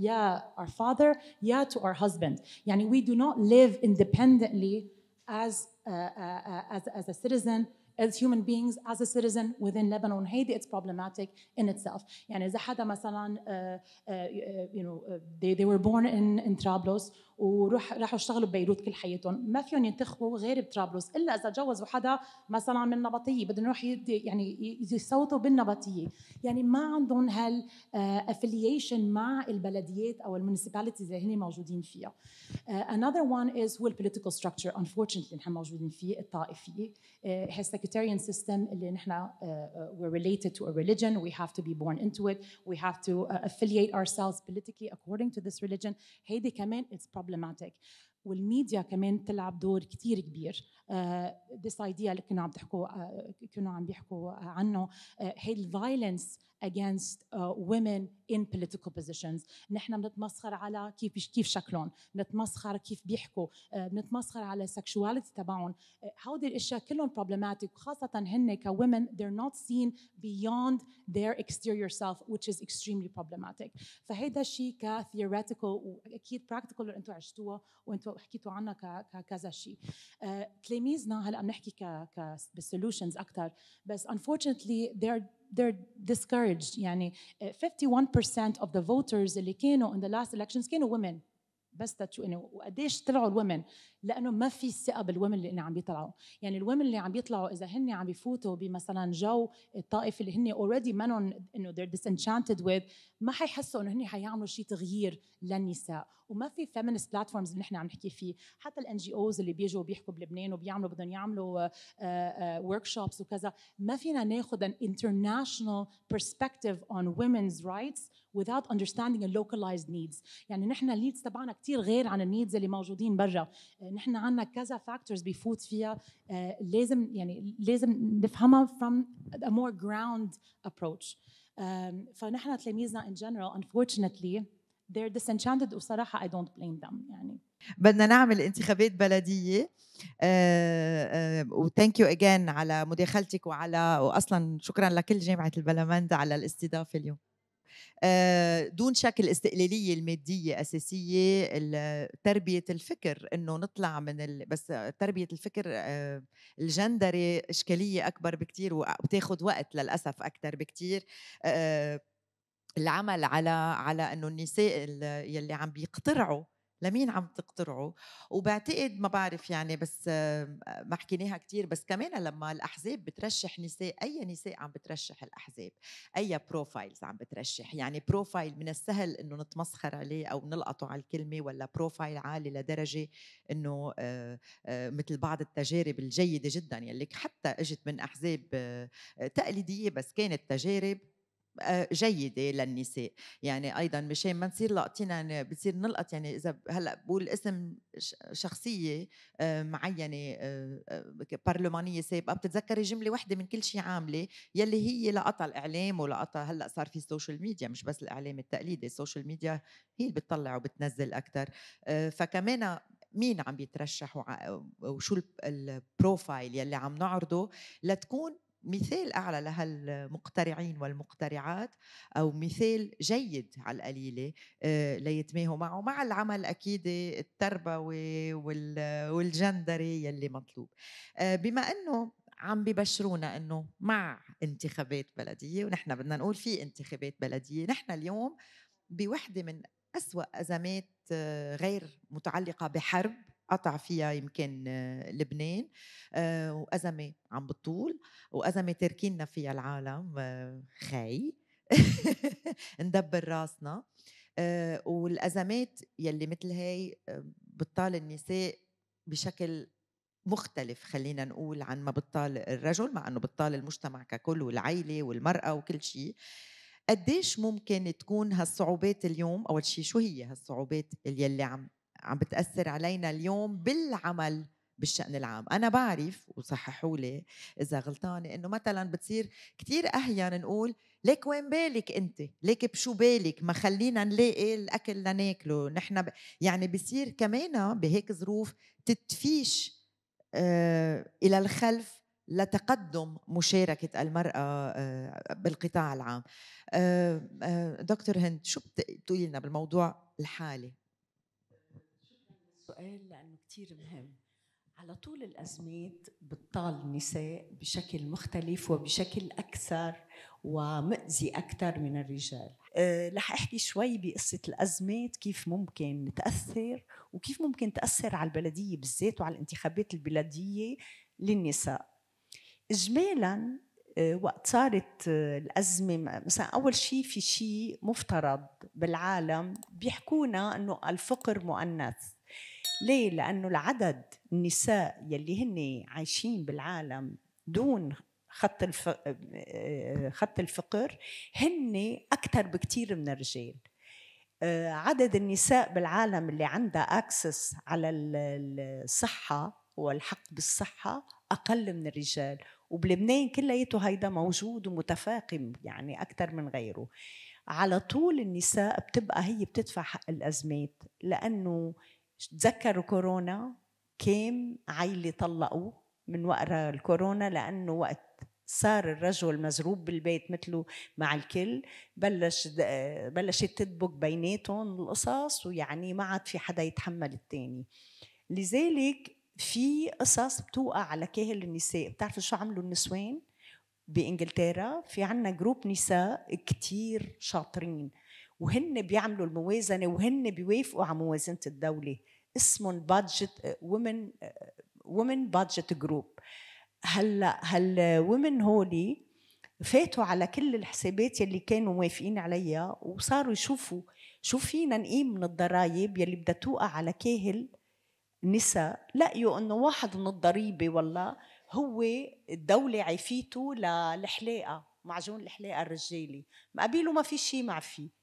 يا our father يا to our husband يعني we do not live independently as a, as, as a citizen as human beings, as a citizen within Lebanon, Haiti, it's problematic in itself. And as a مثلا, uh, uh, you know, they, they were born in, in Trablos وروح راحوا اشتغلوا ببيروت كل حياتهم ما فيهم ينتخبوا غير بطرابلس الا اذا تجوزوا حدا مثلا من النبطيه بدهم يروح يعني يصوتوا بالنبطيه يعني ما عندهم هال افليشن آه، مع البلديات او المونسيباليتيز اللي هن موجودين فيها آه، another one is هو البوليتيكال ستراكشر unfortunately نحن موجودين فيه الطائفيه هالسكتاريان آه، سيستم اللي نحن وي ريليتد تو ا ريليجن وي هاف تو بي بورن انتو ات وي هاف تو to اور سيلز بوليتيكلي اكوردنج تو ذس ريليجن هيدي كمان اتس بروبلماتيك والميديا كمان تلعب دور كثير كبير ذس آه، ايديا اللي كنا عم تحكوا آه، كنا عم بيحكوا عنه آه، هي uh, الفايلنس against uh, women in political positions نحن بنتمسخر على كيف كيف شكلهم بنتمسخر كيف بيحكوا آه، بنتمسخر على sexuality تبعهم هودي آه، الاشياء كلهم problematic خاصه هن كwomen they're not seen beyond their exterior self which is extremely problematic فهيدا الشيء ك theoretical واكيد practical اللي انتم عشتوها وانتم حكيتوا عنها ك كذا شيء آه، تلاميذنا هلا بنحكي ك ك بالسولوشنز اكثر بس unfortunately they're they're discouraged Yani, 51% eh, of the voters in the last elections كانوا women بس تاتو انه يعني وقديش طلعوا الومن لانه ما في ثقه بالومن اللي عم بيطلعوا يعني الومن اللي عم بيطلعوا اذا هن عم بيفوتوا بمثلا جو الطائف اللي هن اوريدي منهم انه ديس disenchanted with ما حيحسوا انه هن حيعملوا شيء تغيير للنساء وما في فيمنست بلاتفورمز اللي نحن عم نحكي فيه حتى الان جي اوز اللي بيجوا بيحكوا بلبنان وبيعملوا بدهم يعملوا ورك آه، شوبس آه، آه، وكذا ما فينا ناخذ ان انترناشونال perspective اون women's رايتس without understanding the localized needs يعني نحن needs تبعنا كثير غير عن النيدز اللي موجودين برا آه، نحن عندنا كذا فاكتورز بيفوت فيها آه، لازم يعني لازم نفهمها from a more ground approach فنحن تلاميذنا in general unfortunately they're disenchanted وصراحه I don't blame them يعني بدنا نعمل انتخابات بلديه آه، و ثانك يو اجين على مداخلتك وعلى واصلا شكرا لكل جامعه البلمند على الاستضافه اليوم آه، دون شك الاستقلاليه الماديه اساسيه تربيه الفكر انه نطلع من ال... بس تربيه الفكر آه، الجندري اشكاليه اكبر بكثير وبتاخذ وقت للاسف اكثر بكثير آه، العمل على على انه النساء يلي عم بيقترعوا لمين عم تقترعوا وبعتقد ما بعرف يعني بس آه، ما حكيناها كثير بس كمان لما الاحزاب بترشح نساء اي نساء عم بترشح الاحزاب اي بروفايلز عم بترشح يعني بروفايل من السهل انه نتمسخر عليه او نلقطه على الكلمه ولا بروفايل عالي لدرجه انه آه، آه، مثل بعض التجارب الجيده جدا يلي يعني حتى اجت من احزاب تقليديه بس كانت تجارب جيده للنساء يعني ايضا مشان ما نصير لقطين يعني بتصير نلقط يعني اذا هلا بقول اسم شخصيه آه، معينه آه، آه، برلمانيه سابقه بتتذكري جمله واحده من كل شيء عامله يلي هي لقطها الاعلام ولقطها هلا صار في السوشيال ميديا مش بس الاعلام التقليدي السوشيال ميديا هي اللي بتطلع وبتنزل اكثر فكمان مين عم بيترشح وشو البروفايل يلي عم نعرضه لتكون مثال أعلى لهالمقترعين والمقترعات أو مثال جيد على القليلة آه، ليتماهوا معه مع العمل أكيد التربوي والجندري يلي مطلوب آه، بما أنه عم ببشرونا انه مع انتخابات بلديه ونحن بدنا نقول في انتخابات بلديه نحن اليوم بوحده من أسوأ أزمات آه، غير متعلقة بحرب قطع فيها يمكن لبنان آه، وأزمة عم بتطول وأزمة تركينا فيها العالم آه، خي ندبر راسنا آه، والأزمات يلي مثل هاي بتطال النساء بشكل مختلف خلينا نقول عن ما بتطال الرجل مع انه بتطال المجتمع ككل والعيله والمراه وكل شيء قديش ممكن تكون هالصعوبات اليوم اول شيء شو هي هالصعوبات اللي عم عم بتاثر علينا اليوم بالعمل بالشأن العام أنا بعرف وصححوا لي إذا غلطانة إنه مثلا بتصير كثير اهين نقول ليك وين بالك أنت ليك بشو بالك ما خلينا نلاقي الأكل لناكله نحن ب... يعني بصير كمان بهيك ظروف تتفيش آه إلى الخلف لتقدم مشاركة المرأة آه، بالقطاع العام آه، آه، دكتور هند شو بتقولي لنا بالموضوع الحالي السؤال لأنه كتير مهم على طول الأزمات بتطال النساء بشكل مختلف وبشكل أكثر ومؤذي أكثر من الرجال أه رح أحكي شوي بقصة الأزمات كيف ممكن تأثر وكيف ممكن تأثر على البلدية بالذات وعلى الانتخابات البلدية للنساء إجمالا آه، وقت صارت آه، الأزمة مثلا أول شيء في شيء مفترض بالعالم بيحكونا أنه الفقر مؤنث ليه؟ لأنه العدد النساء يلي هن عايشين بالعالم دون خط الف... آه، خط الفقر هن أكثر بكثير من الرجال آه، عدد النساء بالعالم اللي عندها اكسس على الصحه والحق بالصحه اقل من الرجال وبلبنان كلياته هيدا موجود ومتفاقم يعني اكثر من غيره على طول النساء بتبقى هي بتدفع حق الازمات لانه تذكروا كورونا كم عيلة طلقوا من وقرا الكورونا لأنه وقت صار الرجل مزروب بالبيت مثله مع الكل بلش بلشت تدبك بيناتهم القصص ويعني ما عاد في حدا يتحمل الثاني لذلك في قصص بتوقع على كاهل النساء بتعرفوا شو عملوا النسوان بانجلترا في عنا جروب نساء كتير شاطرين وهن بيعملوا الموازنه وهن بيوافقوا على موازنه الدوله اسمهم بادجت ومن ومن بادجت جروب هلا هالومن هولي فاتوا على كل الحسابات يلي كانوا موافقين عليها وصاروا يشوفوا شو فينا نقيم من الضرائب يلي بدها توقع على كاهل نساء لقيوا انه واحد من الضريبه والله هو الدوله عفيته للحلاقه معجون الحلاقه الرجالي مقابله ما في شيء مع فيه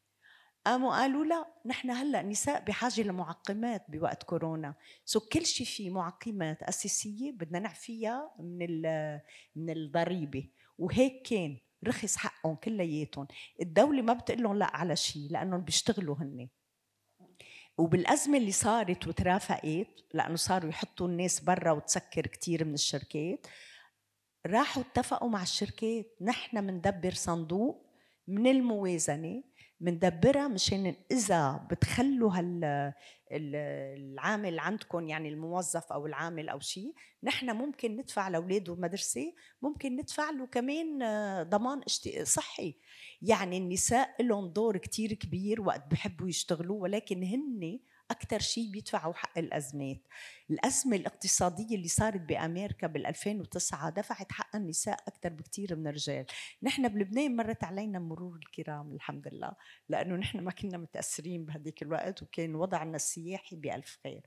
قاموا قالوا لا نحن هلا نساء بحاجه لمعقمات بوقت كورونا سو كل شيء في معقمات اساسيه بدنا نعفيها من من الضريبه وهيك كان رخص حقهم كلياتهم الدوله ما بتقول لهم لا على شيء لانهم بيشتغلوا هن وبالأزمة اللي صارت وترافقت لأنه صاروا يحطوا الناس برا وتسكر كتير من الشركات راحوا اتفقوا مع الشركات نحن مندبر صندوق من الموازنة مندبرها مشان اذا بتخلوا هال العامل عندكم يعني الموظف او العامل او شيء نحن ممكن ندفع لاولاده مدرسه ممكن ندفع له كمان آه، ضمان صحي يعني النساء لهم دور كتير كبير وقت بحبوا يشتغلوا ولكن هن اكثر شيء بيدفعوا حق الازمات الازمه الاقتصاديه اللي صارت بامريكا بال2009 دفعت حق النساء اكثر بكثير من الرجال نحن بلبنان مرت علينا مرور الكرام الحمد لله لانه نحن ما كنا متاثرين بهديك الوقت وكان وضعنا السياحي بالف خير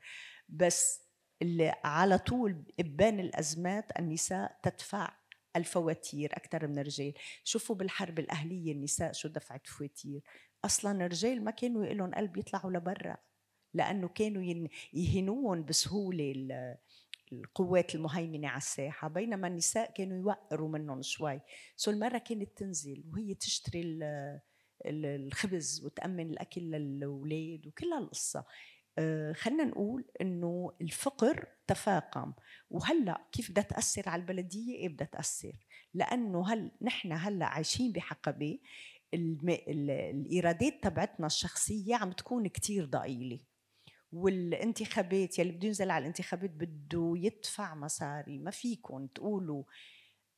بس اللي على طول ابان الازمات النساء تدفع الفواتير اكثر من الرجال شوفوا بالحرب الاهليه النساء شو دفعت فواتير اصلا الرجال ما كانوا لهم قلب يطلعوا لبرا لانه كانوا يهنون بسهوله القوات المهيمنة على الساحة بينما النساء كانوا يوقروا منهم شوي سو المرة كانت تنزل وهي تشتري الخبز وتأمن الأكل للأولاد وكل هالقصة آه، خلينا نقول انه الفقر تفاقم وهلا كيف بدها تاثر على البلديه ايه بدها تاثر لانه هل نحن هلا عايشين بحقبه الايرادات تبعتنا الشخصيه عم تكون كتير ضئيله والانتخابات يلي بده ينزل على الانتخابات بده يدفع مصاري ما فيكم تقولوا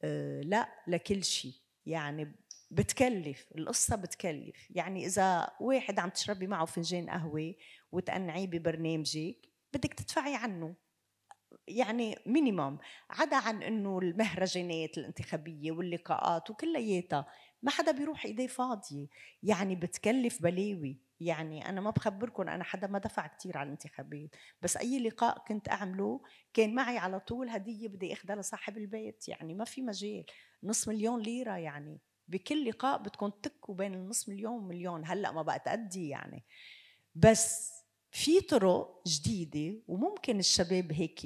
آه، لا لكل شيء يعني بتكلف القصة بتكلف يعني إذا واحد عم تشربي معه فنجان قهوة وتقنعيه ببرنامجك بدك تدفعي عنه يعني مينيموم عدا عن انه المهرجانات الانتخابيه واللقاءات وكلياتها ما حدا بيروح ايديه فاضيه يعني بتكلف بلاوي يعني انا ما بخبركم انا حدا ما دفع كثير على الانتخابات بس اي لقاء كنت اعمله كان معي على طول هديه بدي اخذها لصاحب البيت يعني ما في مجال نص مليون ليره يعني بكل لقاء بدكم تكوا بين النص مليون ومليون هلا ما بقى تأدي يعني بس في طرق جديدة وممكن الشباب هيك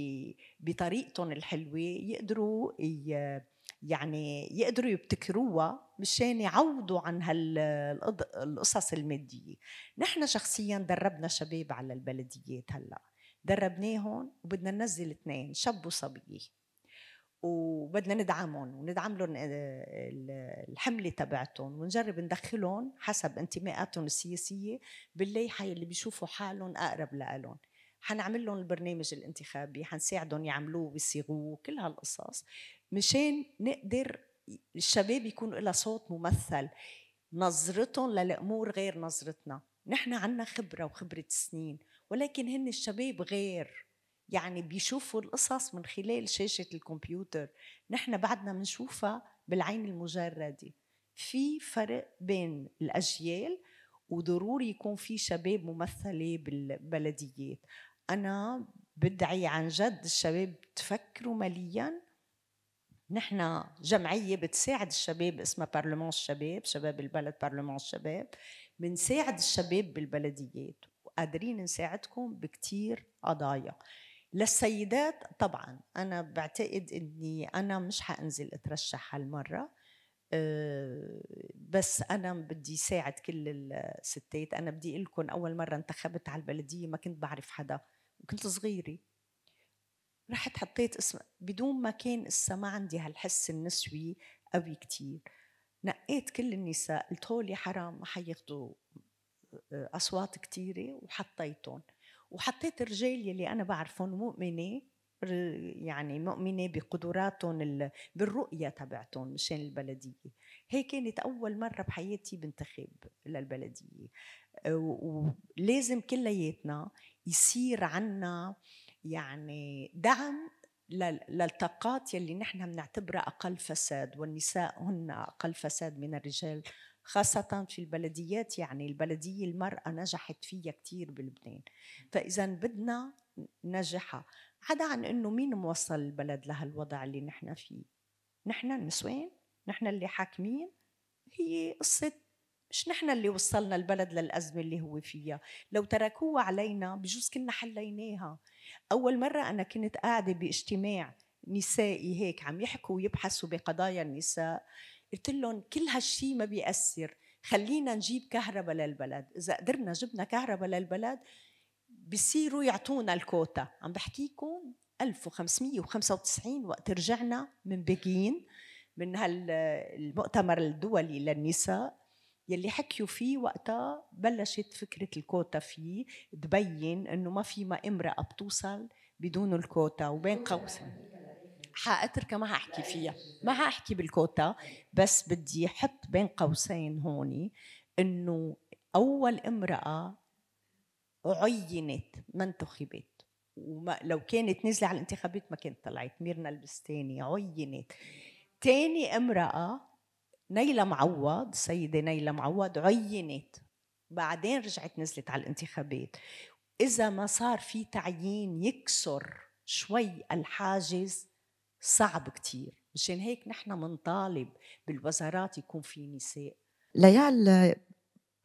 بطريقتهم الحلوة يقدروا ي... يعني يقدروا يبتكروها مشان يعوضوا عن هالقصص الماديه نحن شخصيا دربنا شباب على البلديات هلا دربناهم وبدنا ننزل اثنين شاب وصبيه وبدنا ندعمهم وندعم لهم آه، الحمله تبعتهم ونجرب ندخلهم حسب انتماءاتهم السياسيه بالليحه اللي بيشوفوا حالهم اقرب لهم حنعمل لهم البرنامج الانتخابي حنساعدهم يعملوه ويصيغوه كل هالقصص مشان نقدر الشباب يكون لها صوت ممثل نظرتهم للامور غير نظرتنا نحن عنا خبره وخبره سنين ولكن هن الشباب غير يعني بيشوفوا القصص من خلال شاشه الكمبيوتر نحن بعدنا بنشوفها بالعين المجرده في فرق بين الاجيال وضروري يكون في شباب ممثله بالبلديات انا بدعي عن جد الشباب تفكروا ماليا نحن جمعيه بتساعد الشباب اسمها برلمان الشباب شباب البلد برلمان الشباب بنساعد الشباب بالبلديات وقادرين نساعدكم بكثير قضايا للسيدات طبعا انا بعتقد اني انا مش حانزل اترشح هالمره آه، بس انا بدي ساعد كل الستات انا بدي اقول لكم اول مره انتخبت على البلديه ما كنت بعرف حدا وكنت صغيرة رحت حطيت اسم بدون ما كان اسا ما عندي هالحس النسوي قوي كتير نقيت كل النساء قلت يا حرام ما حياخذوا آه، اصوات كتيره وحطيتهم وحطيت الرجال يلي انا بعرفهم مؤمنه يعني مؤمنه بقدراتهم بالرؤيه تبعتهم مشان البلديه هي كانت اول مره بحياتي بنتخب للبلديه ولازم كلياتنا يصير عنا يعني دعم للطاقات يلي نحن بنعتبرها اقل فساد والنساء هن اقل فساد من الرجال خاصة في البلديات يعني البلدية المرأة نجحت فيها كتير بلبنان فإذا بدنا ننجحها عدا عن انه مين موصل البلد لهالوضع اللي نحن فيه نحن النسوان نحن اللي حاكمين هي قصه مش نحن اللي وصلنا البلد للأزمة اللي هو فيها لو تركوها علينا بجوز كنا حليناها أول مرة أنا كنت قاعدة باجتماع نسائي هيك عم يحكوا ويبحثوا بقضايا النساء قلت لهم كل هالشي ما بيأثر خلينا نجيب كهرباء للبلد إذا قدرنا جبنا كهرباء للبلد بصيروا يعطونا الكوتا عم بحكيكم 1595 وقت رجعنا من بكين من هالمؤتمر الدولي للنساء يلي حكيوا فيه وقتها بلشت فكرة الكوتا فيه تبين انه ما في ما امرأة بتوصل بدون الكوتا وبين قوسين حاتركها ما حاحكي فيها ما حاحكي بالكوتا بس بدي احط بين قوسين هون انه اول امرأة عينت ما انتخبت وما لو كانت نزلة على الانتخابات ما كانت طلعت ميرنا البستاني عينت تاني امرأة نيلة معوض سيدة نيلة معوض عينت بعدين رجعت نزلت على الانتخابات إذا ما صار في تعيين يكسر شوي الحاجز صعب كتير مشان هيك نحن منطالب بالوزارات يكون في نساء ليال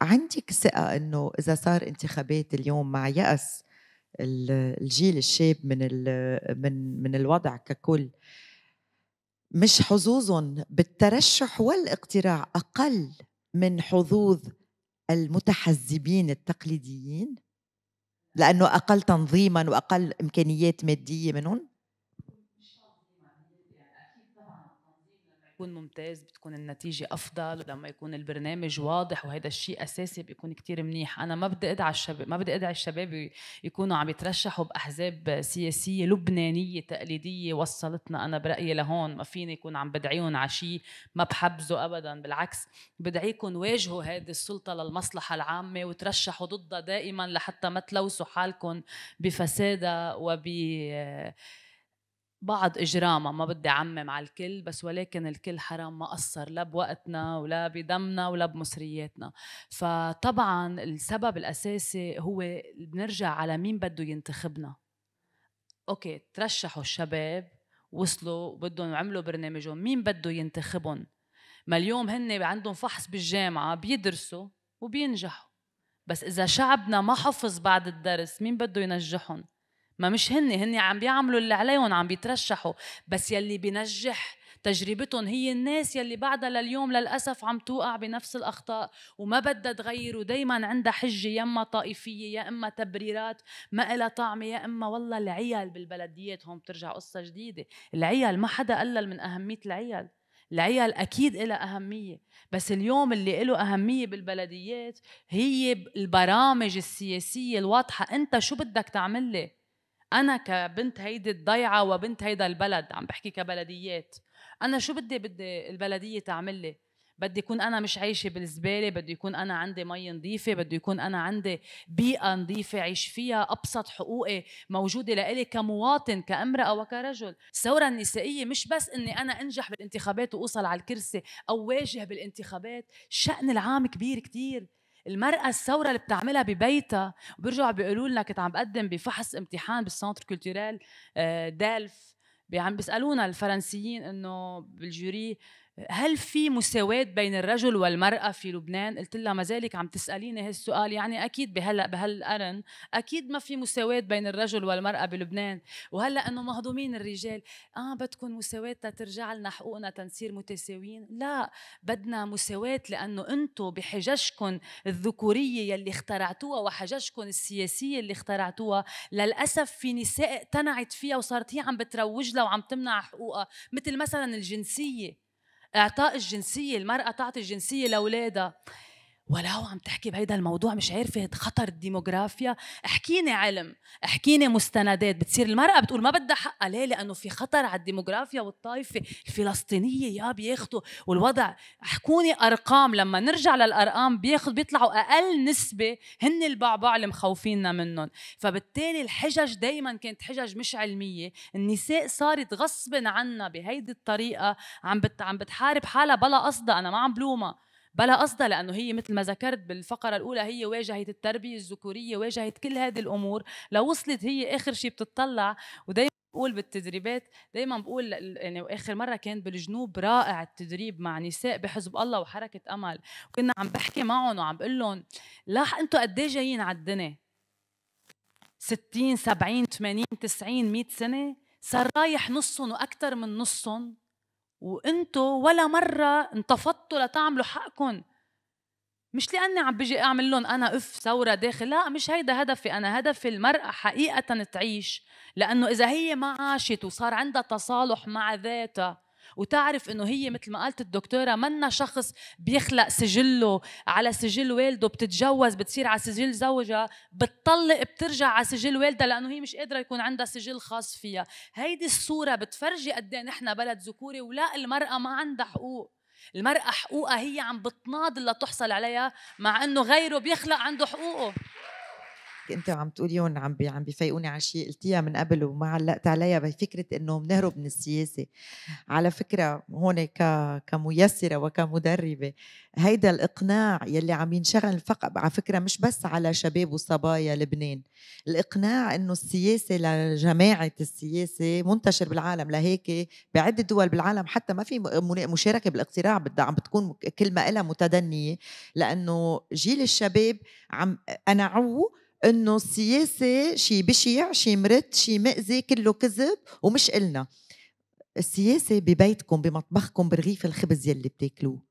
عندك ثقة أنه إذا صار انتخابات اليوم مع يأس الجيل الشاب من من من الوضع ككل مش حظوظهم بالترشح والاقتراع أقل من حظوظ المتحزبين التقليديين لأنه أقل تنظيما وأقل إمكانيات مادية منهم بيكون ممتاز بتكون النتيجة أفضل لما يكون البرنامج واضح وهذا الشيء أساسي بيكون كتير منيح أنا ما بدي أدعى الشباب ما بدي أدعي الشباب يكونوا عم يترشحوا بأحزاب سياسية لبنانية تقليدية وصلتنا أنا برأيي لهون ما فيني يكون عم بدعيهم على شيء ما بحبزه أبدا بالعكس بدعيكم واجهوا هذه السلطة للمصلحة العامة وترشحوا ضدها دائما لحتى ما تلوثوا حالكم بفسادها وب بعض اجرامها ما بدي اعمم على الكل بس ولكن الكل حرام ما قصر لا بوقتنا ولا بدمنا ولا بمصرياتنا فطبعا السبب الاساسي هو بنرجع على مين بده ينتخبنا اوكي ترشحوا الشباب وصلوا بدهم يعملوا برنامجهم مين بده ينتخبهم ما اليوم هن عندهم فحص بالجامعه بيدرسوا وبينجحوا بس اذا شعبنا ما حفظ بعد الدرس مين بده ينجحهم ما مش هن هن عم بيعملوا اللي عليهم عم بيترشحوا بس يلي بنجح تجربتهم هي الناس يلي بعدها لليوم للأسف عم توقع بنفس الأخطاء وما بدها تغير ودايما عندها حجة يا إما طائفية يا إما تبريرات ما لها طعمة يا إما والله العيال بالبلديات هون بترجع قصة جديدة العيال ما حدا قلل من أهمية العيال العيال اكيد لها اهميه بس اليوم اللي له اهميه بالبلديات هي البرامج السياسيه الواضحه انت شو بدك تعمل لي انا كبنت هيدي الضيعه وبنت هيدا البلد عم بحكي كبلديات انا شو بدي بدي البلديه تعمل لي بدي يكون انا مش عايشه بالزباله بدي يكون انا عندي مي نظيفه بدي يكون انا عندي بيئه نظيفه عيش فيها ابسط حقوقي موجوده لإلي كمواطن كامراه وكرجل الثوره النسائيه مش بس اني انا انجح بالانتخابات واوصل على الكرسي او واجه بالانتخابات الشان العام كبير كثير المرأة الثورة اللي بتعملها ببيتها وبيرجعوا بيقولوا لنا كنت عم بقدم بفحص امتحان بالسنتر كولتيرال دالف عم بيسالونا الفرنسيين انه بالجوري هل في مساواة بين الرجل والمرأة في لبنان؟ قلت لها ما زالك عم تسأليني هالسؤال يعني أكيد بهلا بهالقرن أكيد ما في مساواة بين الرجل والمرأة بلبنان وهلا إنه مهضومين الرجال آه بدكم مساواة ترجع لنا حقوقنا تنصير متساويين لا بدنا مساواة لأنه أنتم بحججكم الذكورية يلي اخترعتوها وحججكم السياسية اللي اخترعتوها للأسف في نساء اقتنعت فيها وصارت هي عم بتروج لها وعم تمنع حقوقها مثل مثلا الجنسية اعطاء الجنسيه المراه تعطي الجنسيه لاولادها ولو عم تحكي بهيدا الموضوع مش عارفه خطر الديموغرافيا احكيني علم احكيني مستندات بتصير المرأة بتقول ما بدها حقها ليه لأنه في خطر على الديموغرافيا والطائفة الفلسطينية يا بياخدوا والوضع احكوني أرقام لما نرجع للأرقام بياخد بيطلعوا أقل نسبة هن البعبع اللي مخوفيننا منهم فبالتالي الحجج دايما كانت حجج مش علمية النساء صارت غصبا عنا بهيدي الطريقة عم عم بتحارب حالها بلا قصدها أنا ما عم بلومها بلا قصدها لانه هي مثل ما ذكرت بالفقره الاولى هي واجهت التربيه الذكوريه واجهت كل هذه الامور لوصلت هي اخر شيء بتطلع ودايما بقول بالتدريبات دائما بقول يعني واخر مره كان بالجنوب رائع التدريب مع نساء بحزب الله وحركه امل كنا عم بحكي معهم وعم بقول لهم لا انتم قد ايه جايين على الدنيا 60 70 80 90 100 سنه صار رايح نصهم واكثر من نصهم وانتو ولا مرة انتفضتوا لتعملوا حقكم مش لاني عم بجي اعمل لهم انا اف ثوره داخل لا مش هيدا هدفي انا هدفي المراه حقيقه تعيش لانه اذا هي ما عاشت وصار عندها تصالح مع ذاتها وتعرف انه هي مثل ما قالت الدكتوره منا شخص بيخلق سجله على سجل والده بتتجوز بتصير على سجل زوجها بتطلق بترجع على سجل والدها لانه هي مش قادره يكون عندها سجل خاص فيها هيدي الصوره بتفرجي قد ايه نحن بلد ذكوري ولا المراه ما عندها حقوق المرأة حقوقها هي عم بتناضل لتحصل عليها مع انه غيره بيخلق عنده حقوقه انت عم تقوليهم عم بي عم بيفيقوني على شيء قلتيها من قبل وما علقت عليها بفكره انه بنهرب من السياسه على فكره هون ك كميسره وكمدربه هيدا الاقناع يلي عم ينشغل فقط على فكره مش بس على شباب وصبايا لبنان الاقناع انه السياسه لجماعه السياسه منتشر بالعالم لهيك بعده دول بالعالم حتى ما في مشاركه بالاقتراع بدها عم بتكون كلمه لها متدنيه لانه جيل الشباب عم قنعوه انه السياسه شيء بشع شيء مرت شيء مأذي كله كذب ومش إلنا السياسه ببيتكم بمطبخكم برغيف الخبز يلي بتاكلوه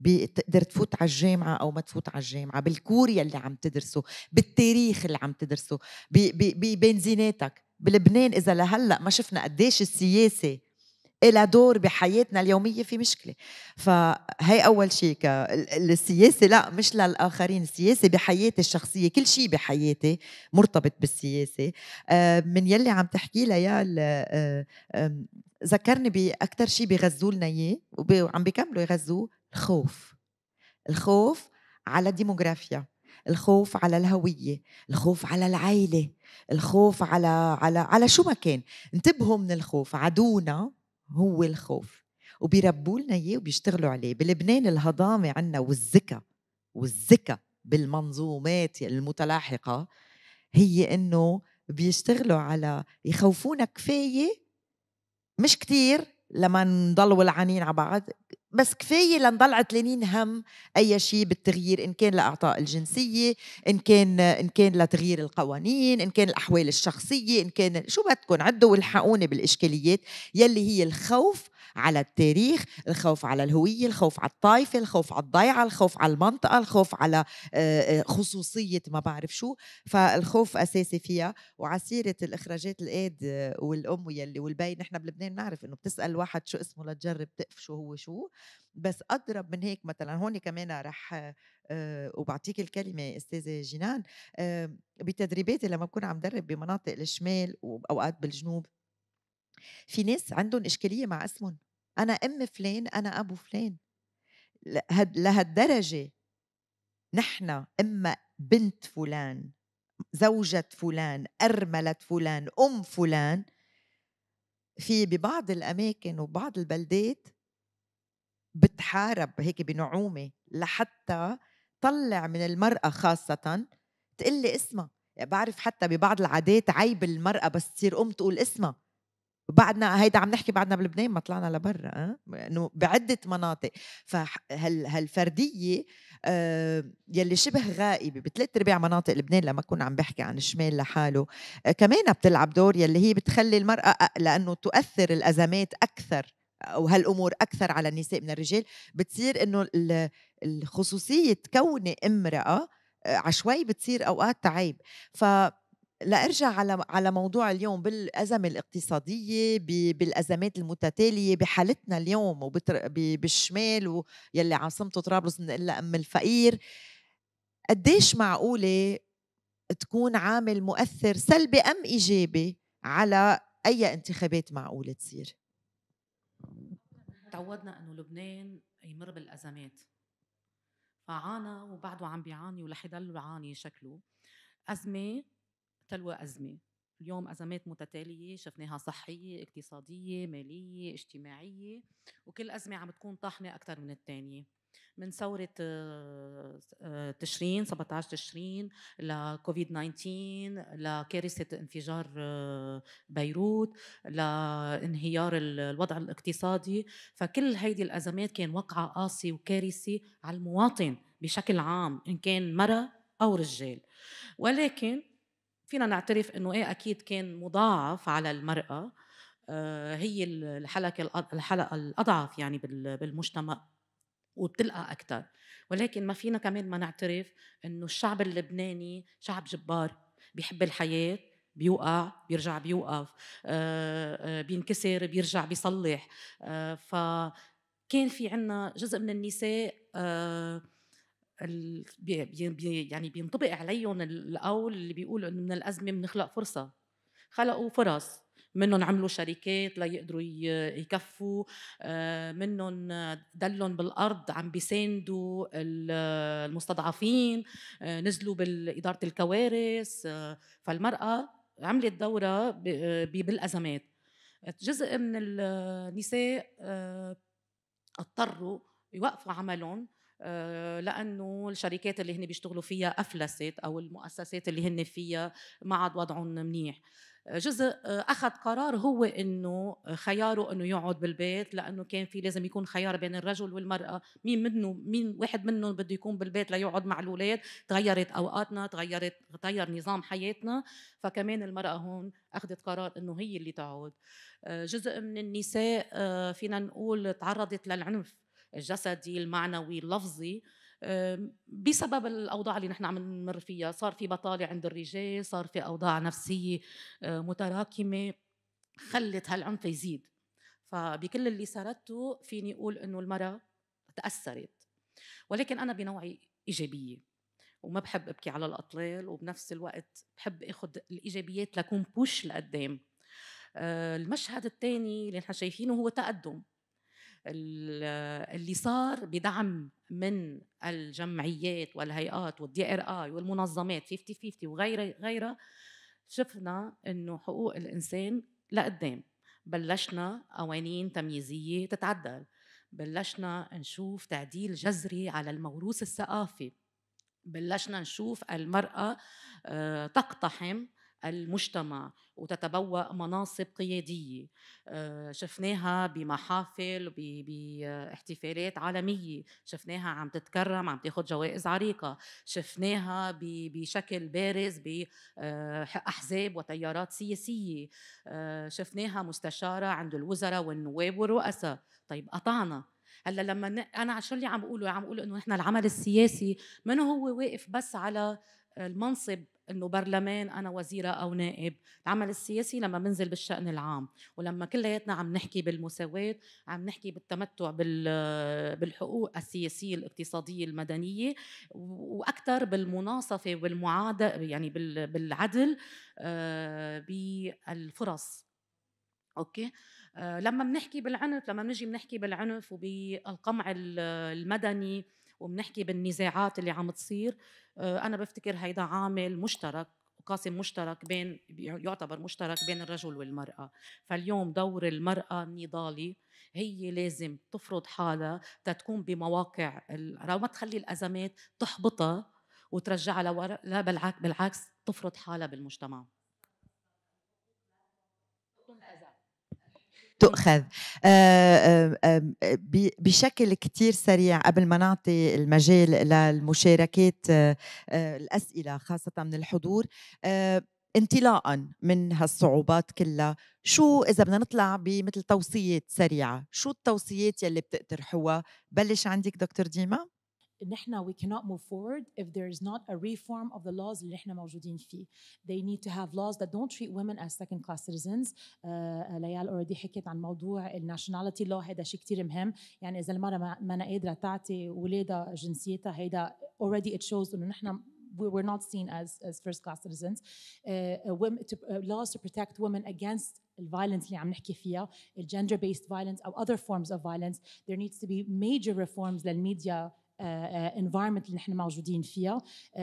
بتقدر تفوت على الجامعة أو ما تفوت على الجامعة بالكوريا اللي عم تدرسه بالتاريخ اللي عم تدرسه ببنزيناتك بلبنان إذا لهلأ ما شفنا قديش السياسة إلى دور بحياتنا اليومية في مشكلة فهي أول شيء السياسة لا مش للآخرين السياسة بحياتي الشخصية كل شيء بحياتي مرتبط بالسياسة آه، من يلي عم تحكي ليال آه، ذكرني بأكثر شيء بيغزوا لنا إياه وعم بيكملوا يغزوه الخوف الخوف على الديموغرافيا الخوف على الهوية الخوف على العائلة الخوف على على على شو ما كان انتبهوا من الخوف عدونا هو الخوف وبيربوا لنا اياه وبيشتغلوا عليه بلبنان الهضامه عندنا والذكاء والذكاء بالمنظومات المتلاحقه هي انه بيشتغلوا على يخوفونا كفايه مش كتير لما نضل ولعانين على بعض بس كفايه لنضل عتلانين هم اي شيء بالتغيير ان كان لاعطاء الجنسيه ان كان ان كان لتغيير القوانين ان كان الاحوال الشخصيه ان كان شو بدكم عدوا والحقوني بالاشكاليات يلي هي الخوف على التاريخ الخوف على الهوية الخوف على الطائفة الخوف على الضيعة الخوف على المنطقة الخوف على آه، آه، خصوصية ما بعرف شو فالخوف أساسي فيها وعسيرة الإخراجات الآد آه، والأم والبي نحن بلبنان نعرف إنه بتسأل واحد شو اسمه لتجرب تقف شو هو شو بس أضرب من هيك مثلا هون كمان رح أه وبعطيك الكلمة أستاذة جنان أه بتدريباتي لما بكون عم درب بمناطق الشمال وأوقات بالجنوب في ناس عندهم إشكالية مع اسمهم أنا أم فلان أنا أبو فلان لهالدرجة نحن إما بنت فلان زوجة فلان أرملة فلان أم فلان في ببعض الأماكن وبعض البلدات بتحارب هيك بنعومة لحتى طلع من المرأة خاصة تقلي اسمها يعني بعرف حتى ببعض العادات عيب المرأة بس تصير أم تقول اسمها بعدنا هيدا عم نحكي بعدنا بلبنان ما طلعنا لبرا أه؟ انه بعده مناطق فهالفرديه آه يلي شبه غائبه بثلاث ارباع مناطق لبنان لما اكون عم بحكي عن الشمال لحاله آه كمان بتلعب دور يلي هي بتخلي المراه لانه تؤثر الازمات اكثر او هالامور اكثر على النساء من الرجال بتصير انه الخصوصيه كوني امراه آه، عشوائي بتصير اوقات تعيب ف لارجع على على موضوع اليوم بالازمه الاقتصاديه بالازمات المتتاليه بحالتنا اليوم وبالشمال ويلي عاصمته طرابلس الا ام الفقير قديش معقوله تكون عامل مؤثر سلبي ام ايجابي على اي انتخابات معقوله تصير تعودنا انه لبنان يمر بالازمات فعانى وبعده عم بيعاني ولح يضل يعاني شكله ازمه تلوى أزمة اليوم أزمات متتالية شفناها صحية اقتصادية مالية اجتماعية وكل أزمة عم تكون طاحنة أكثر من الثانية من ثورة آه، آه، تشرين 17 تشرين لكوفيد 19 لكارثة انفجار آه، بيروت لانهيار الوضع الاقتصادي فكل هيدي الأزمات كان وقعة قاسي وكارثي على المواطن بشكل عام إن كان مرأة أو رجال ولكن فينا نعترف انه ايه اكيد كان مضاعف على المراه آه، هي الحلقه الحلقه الاضعف يعني بالمجتمع وبتلقى اكثر ولكن ما فينا كمان ما نعترف انه الشعب اللبناني شعب جبار بيحب الحياه بيوقع بيرجع بيوقف آه، آه، بينكسر بيرجع بيصلح فكان في عنا جزء من النساء بي بي يعني بينطبق عليهم القول اللي بيقول انه من الازمه بنخلق فرصه خلقوا فرص منهم عملوا شركات ليقدروا يكفوا آه، منهم دلهم بالارض عم بيساندوا المستضعفين آه، نزلوا باداره الكوارث آه، فالمراه عملت دورها بالازمات جزء من النساء اضطروا يوقفوا عملهم آه، لانه الشركات اللي هن بيشتغلوا فيها افلست او المؤسسات اللي هن فيها ما عاد وضعهم منيح جزء آه، اخذ قرار هو انه خياره انه يقعد بالبيت لانه كان في لازم يكون خيار بين الرجل والمراه مين منه مين واحد منهم بده يكون بالبيت ليقعد مع الاولاد تغيرت اوقاتنا تغيرت تغير نظام حياتنا فكمان المراه هون اخذت قرار انه هي اللي تقعد آه، جزء من النساء فينا نقول تعرضت للعنف الجسدي المعنوي اللفظي بسبب الاوضاع اللي نحن عم نمر فيها صار في بطاله عند الرجال صار في اوضاع نفسيه آه، متراكمه خلت هالعنف يزيد فبكل اللي سردته فيني اقول انه المراه تاثرت ولكن انا بنوعي ايجابيه وما بحب ابكي على الاطلال وبنفس الوقت بحب اخذ الايجابيات لكون بوش لقدام آه، المشهد الثاني اللي نحن شايفينه هو تقدم اللي صار بدعم من الجمعيات والهيئات والدي ار اي والمنظمات 50 50 وغيرها غيرها شفنا انه حقوق الانسان لقدام بلشنا قوانين تمييزيه تتعدل بلشنا نشوف تعديل جذري على الموروث الثقافي بلشنا نشوف المرأة آه، تقتحم المجتمع وتتبوأ مناصب قيادية آه، شفناها بمحافل باحتفالات عالمية شفناها عم تتكرم عم تاخد جوائز عريقة شفناها بشكل بارز بأحزاب آه، وتيارات سياسية آه، شفناها مستشارة عند الوزراء والنواب والرؤساء طيب قطعنا هلا لما انا شو اللي عم بقوله عم بقوله انه نحن العمل السياسي ما هو واقف بس على المنصب انه برلمان انا وزيره او نائب العمل السياسي لما بنزل بالشان العام ولما كلياتنا عم نحكي بالمساواه عم نحكي بالتمتع بالحقوق السياسيه الاقتصاديه المدنيه واكثر بالمناصفه والمعاد يعني بالعدل آه، بالفرص اوكي آه، لما بنحكي بالعنف لما بنجي بنحكي بالعنف وبالقمع المدني وبنحكي بالنزاعات اللي عم تصير آه، انا بفتكر هيدا عامل مشترك قاسم مشترك بين يعتبر مشترك بين الرجل والمرأة فاليوم دور المرأة النضالي هي لازم تفرض حالها تتكون بمواقع ما تخلي الأزمات تحبطها وترجعها لورا لا بالعكس بالعكس تفرض حالها بالمجتمع تؤخذ آه، آه، آه، بشكل كتير سريع قبل ما نعطي المجال للمشاركات الأسئلة خاصة من الحضور انطلاقا من هالصعوبات كلها شو اذا بدنا نطلع بمثل توصيات سريعه شو التوصيات يلي بتقترحوها بلش عندك دكتور ديما نحن we cannot move forward if there is not a reform of the laws اللي نحن موجودين فيه. They need to have laws that don't treat women as second class citizens. Uh, ليال already حكيت عن موضوع nationality law هذا شيء كثير مهم، يعني إذا المرأة ما أنا قادرة تعطي ولادها جنسيتها هيدا already it shows إنه نحن we were not seen as, as first class citizens. Uh, women, to, uh, laws to protect women against الفايلنس اللي عم نحكي فيها gender-based violence or other forms of violence there needs to be major reforms للميديا uh, uh, environment اللي نحن موجودين فيها uh,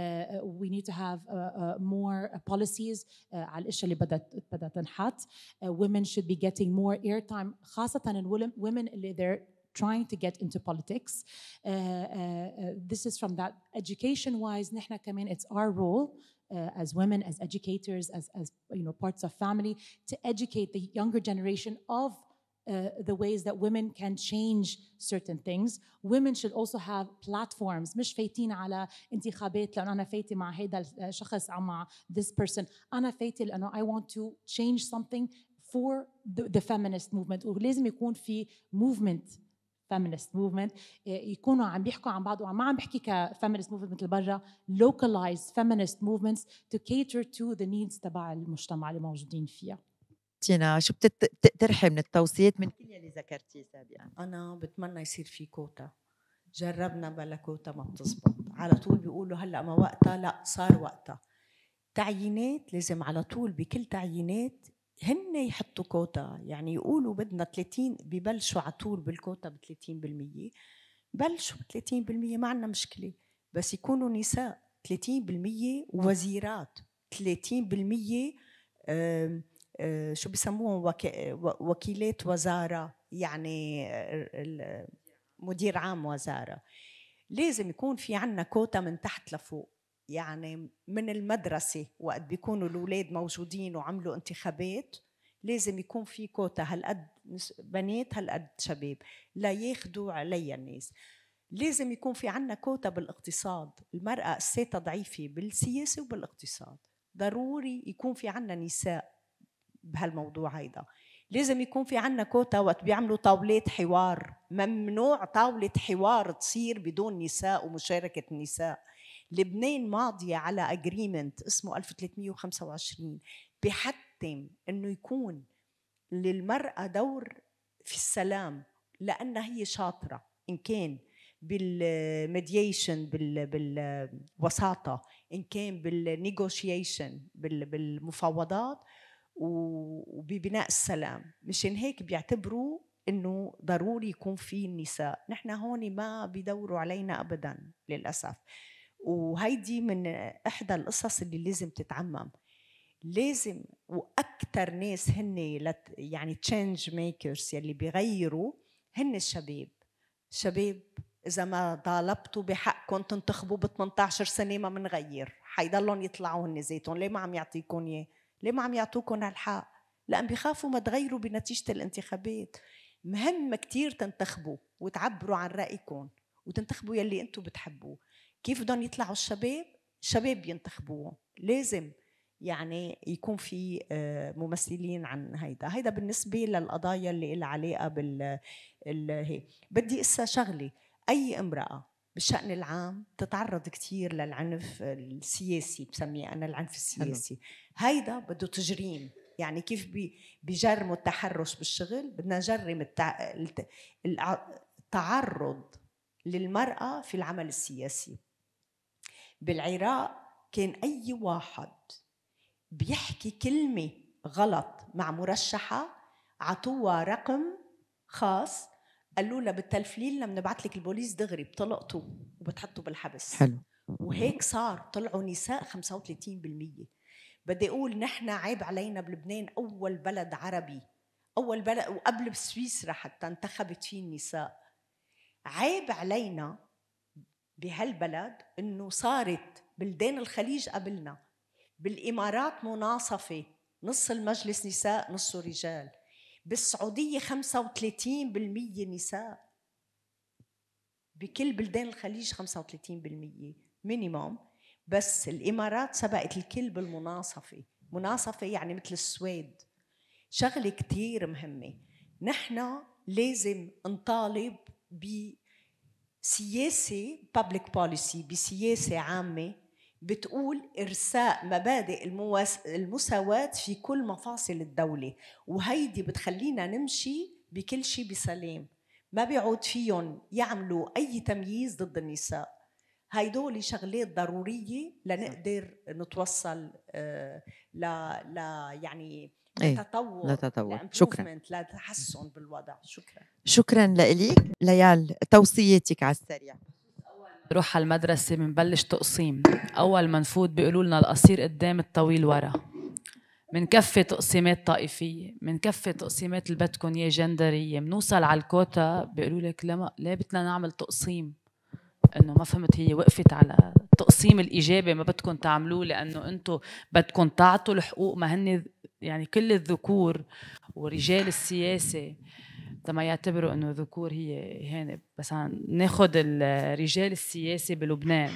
we need to have more policies على الاشياء اللي بدات بدات تنحط women should be getting more airtime خاصه الwomen اللي they're trying to get into politics. Uh, uh, this is from that education wise, نحن كمان it's our role uh, as women, as educators, as, as you know, parts of family to educate the younger generation of uh, the ways that women can change certain things women should also have platforms مش فايتين على انتخابات لانه انا فايته مع هذا الشخص او مع this person انا فايته لانه I want to change something for the, the feminist movement ولازم يكون في movement feminist movement يكونوا عم بيحكوا عن بعض وما عم بحكي كفيمينست موفمنت مثل برا localized feminist movements to cater to the needs تبع المجتمع اللي موجودين فيها تينا شو بتقترحي من التوصيات من كل يلي ذكرتيه سابقا؟ انا بتمنى يصير في كوتا جربنا بلا كوتا ما بتزبط على طول بيقولوا هلا ما وقتها لا صار وقتها تعيينات لازم على طول بكل تعيينات هن يحطوا كوتا يعني يقولوا بدنا 30 ببلشوا على طول بالكوتا ب 30% بلشوا ب 30% ما عندنا مشكله بس يكونوا نساء 30% وزيرات 30% آه، شو بسموهم وكيلات وزاره يعني آه، مدير عام وزاره لازم يكون في عندنا كوتا من تحت لفوق يعني من المدرسة وقت بيكونوا الأولاد موجودين وعملوا انتخابات لازم يكون في كوتا هالقد بنات هالقد شباب لا ياخذوا عليا الناس لازم يكون في عنا كوتا بالاقتصاد المرأة أساتها ضعيفة بالسياسة وبالاقتصاد ضروري يكون في عنا نساء بهالموضوع هيدا لازم يكون في عنا كوتا وقت بيعملوا طاولات حوار ممنوع طاولة حوار تصير بدون نساء ومشاركة النساء لبنان ماضية على أجريمنت اسمه 1325 بحتم أنه يكون للمرأة دور في السلام لأنها هي شاطرة إن كان بالميديشن بالوساطة إن كان بالنيغوشيشن بالمفاوضات وببناء السلام مشان هيك بيعتبروا انه ضروري يكون في النساء نحن هون ما بيدوروا علينا ابدا للاسف وهيدي من احدى القصص اللي لازم تتعمم لازم واكثر ناس هن لت يعني تشينج ميكرز يلي بيغيروا هن الشباب شباب اذا ما طالبتوا بحقكم تنتخبوا ب 18 سنه ما بنغير حيضلهم يطلعوا هن زيتهم ليه ما عم يعطيكم اياه ليه ما عم يعطوكم الحق لأن بخافوا ما تغيروا بنتيجة الانتخابات مهم كتير تنتخبوا وتعبروا عن رأيكم وتنتخبوا يلي انتم بتحبوه كيف بدهم يطلعوا الشباب شباب ينتخبوهم لازم يعني يكون في آه، ممثلين عن هيدا هيدا بالنسبة للقضايا اللي لها علاقة بال هي بدي إسا شغلة أي امرأة بالشأن العام تتعرض كثير للعنف السياسي بسميه أنا العنف السياسي هيدا بده تجريم يعني كيف بجرموا التحرش بالشغل بدنا نجرم التعرض للمرأة في العمل السياسي بالعراق كان أي واحد بيحكي كلمة غلط مع مرشحة عطوها رقم خاص قالوا لها بالتلفليل لما بنبعت لك البوليس دغري بتلقطه وبتحطه بالحبس حلو وهيك صار طلعوا نساء 35% بدي اقول نحن عيب علينا بلبنان اول بلد عربي اول بلد وقبل بسويسرا حتى انتخبت فيه النساء عيب علينا بهالبلد انه صارت بلدان الخليج قبلنا بالامارات مناصفه نص المجلس نساء نصه رجال بالسعودية 35% نساء بكل بلدان الخليج 35% مينيموم بس الإمارات سبقت الكل بالمناصفة مناصفة يعني مثل السويد شغلة كتير مهمة نحن لازم نطالب بسياسة public policy بسياسة عامة بتقول إرساء مبادئ المساواة في كل مفاصل الدولة وهيدي بتخلينا نمشي بكل شيء بسلام ما بيعود فيهم يعملوا أي تمييز ضد النساء هيدول شغلات ضرورية لنقدر نتوصل آه، ل ل يعني إيه، لا لتطور شكرا لتحسن بالوضع شكرا شكرا لك ليال توصياتك على السريع بروح على المدرسة بنبلش تقسيم أول ما نفوت بيقولوا لنا القصير قدام الطويل ورا كفة تقسيمات طائفية كفة تقسيمات اللي بدكم إياه جندرية منوصل على الكوتا بيقولوا لك لا ليه بدنا نعمل تقسيم انه ما فهمت هي وقفت على التقسيم الايجابي ما بدكم تعملوه لانه انتم بدكم تعطوا الحقوق ما هن يعني كل الذكور ورجال السياسه لما يعتبروا انه الذكور هي هنا بس ناخد الرجال السياسي بلبنان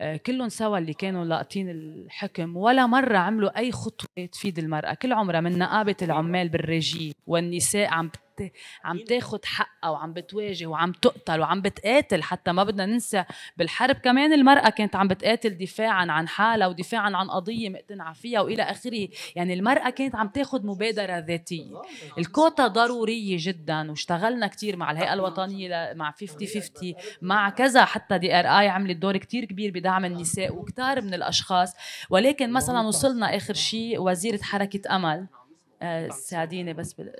آه، كلهم سوا اللي كانوا لاقطين الحكم ولا مرة عملوا أي خطوة تفيد المرأة كل عمرها من نقابة العمال بالريجي والنساء عم انت عم تاخد حقها وعم بتواجه وعم تقتل وعم بتقاتل حتى ما بدنا ننسى بالحرب كمان المرأة كانت عم بتقاتل دفاعا عن حالها ودفاعا عن قضية مقتنعة فيها وإلى آخره يعني المرأة كانت عم تاخد مبادرة ذاتية الكوتا ضرورية جدا واشتغلنا كتير مع الهيئة الوطنية مع 50-50 مع كذا حتى دي ار اي عملت دور كتير كبير بدعم النساء وكتار من الأشخاص ولكن مثلا وصلنا آخر شيء وزيرة حركة أمل آه، ساعديني بس بال...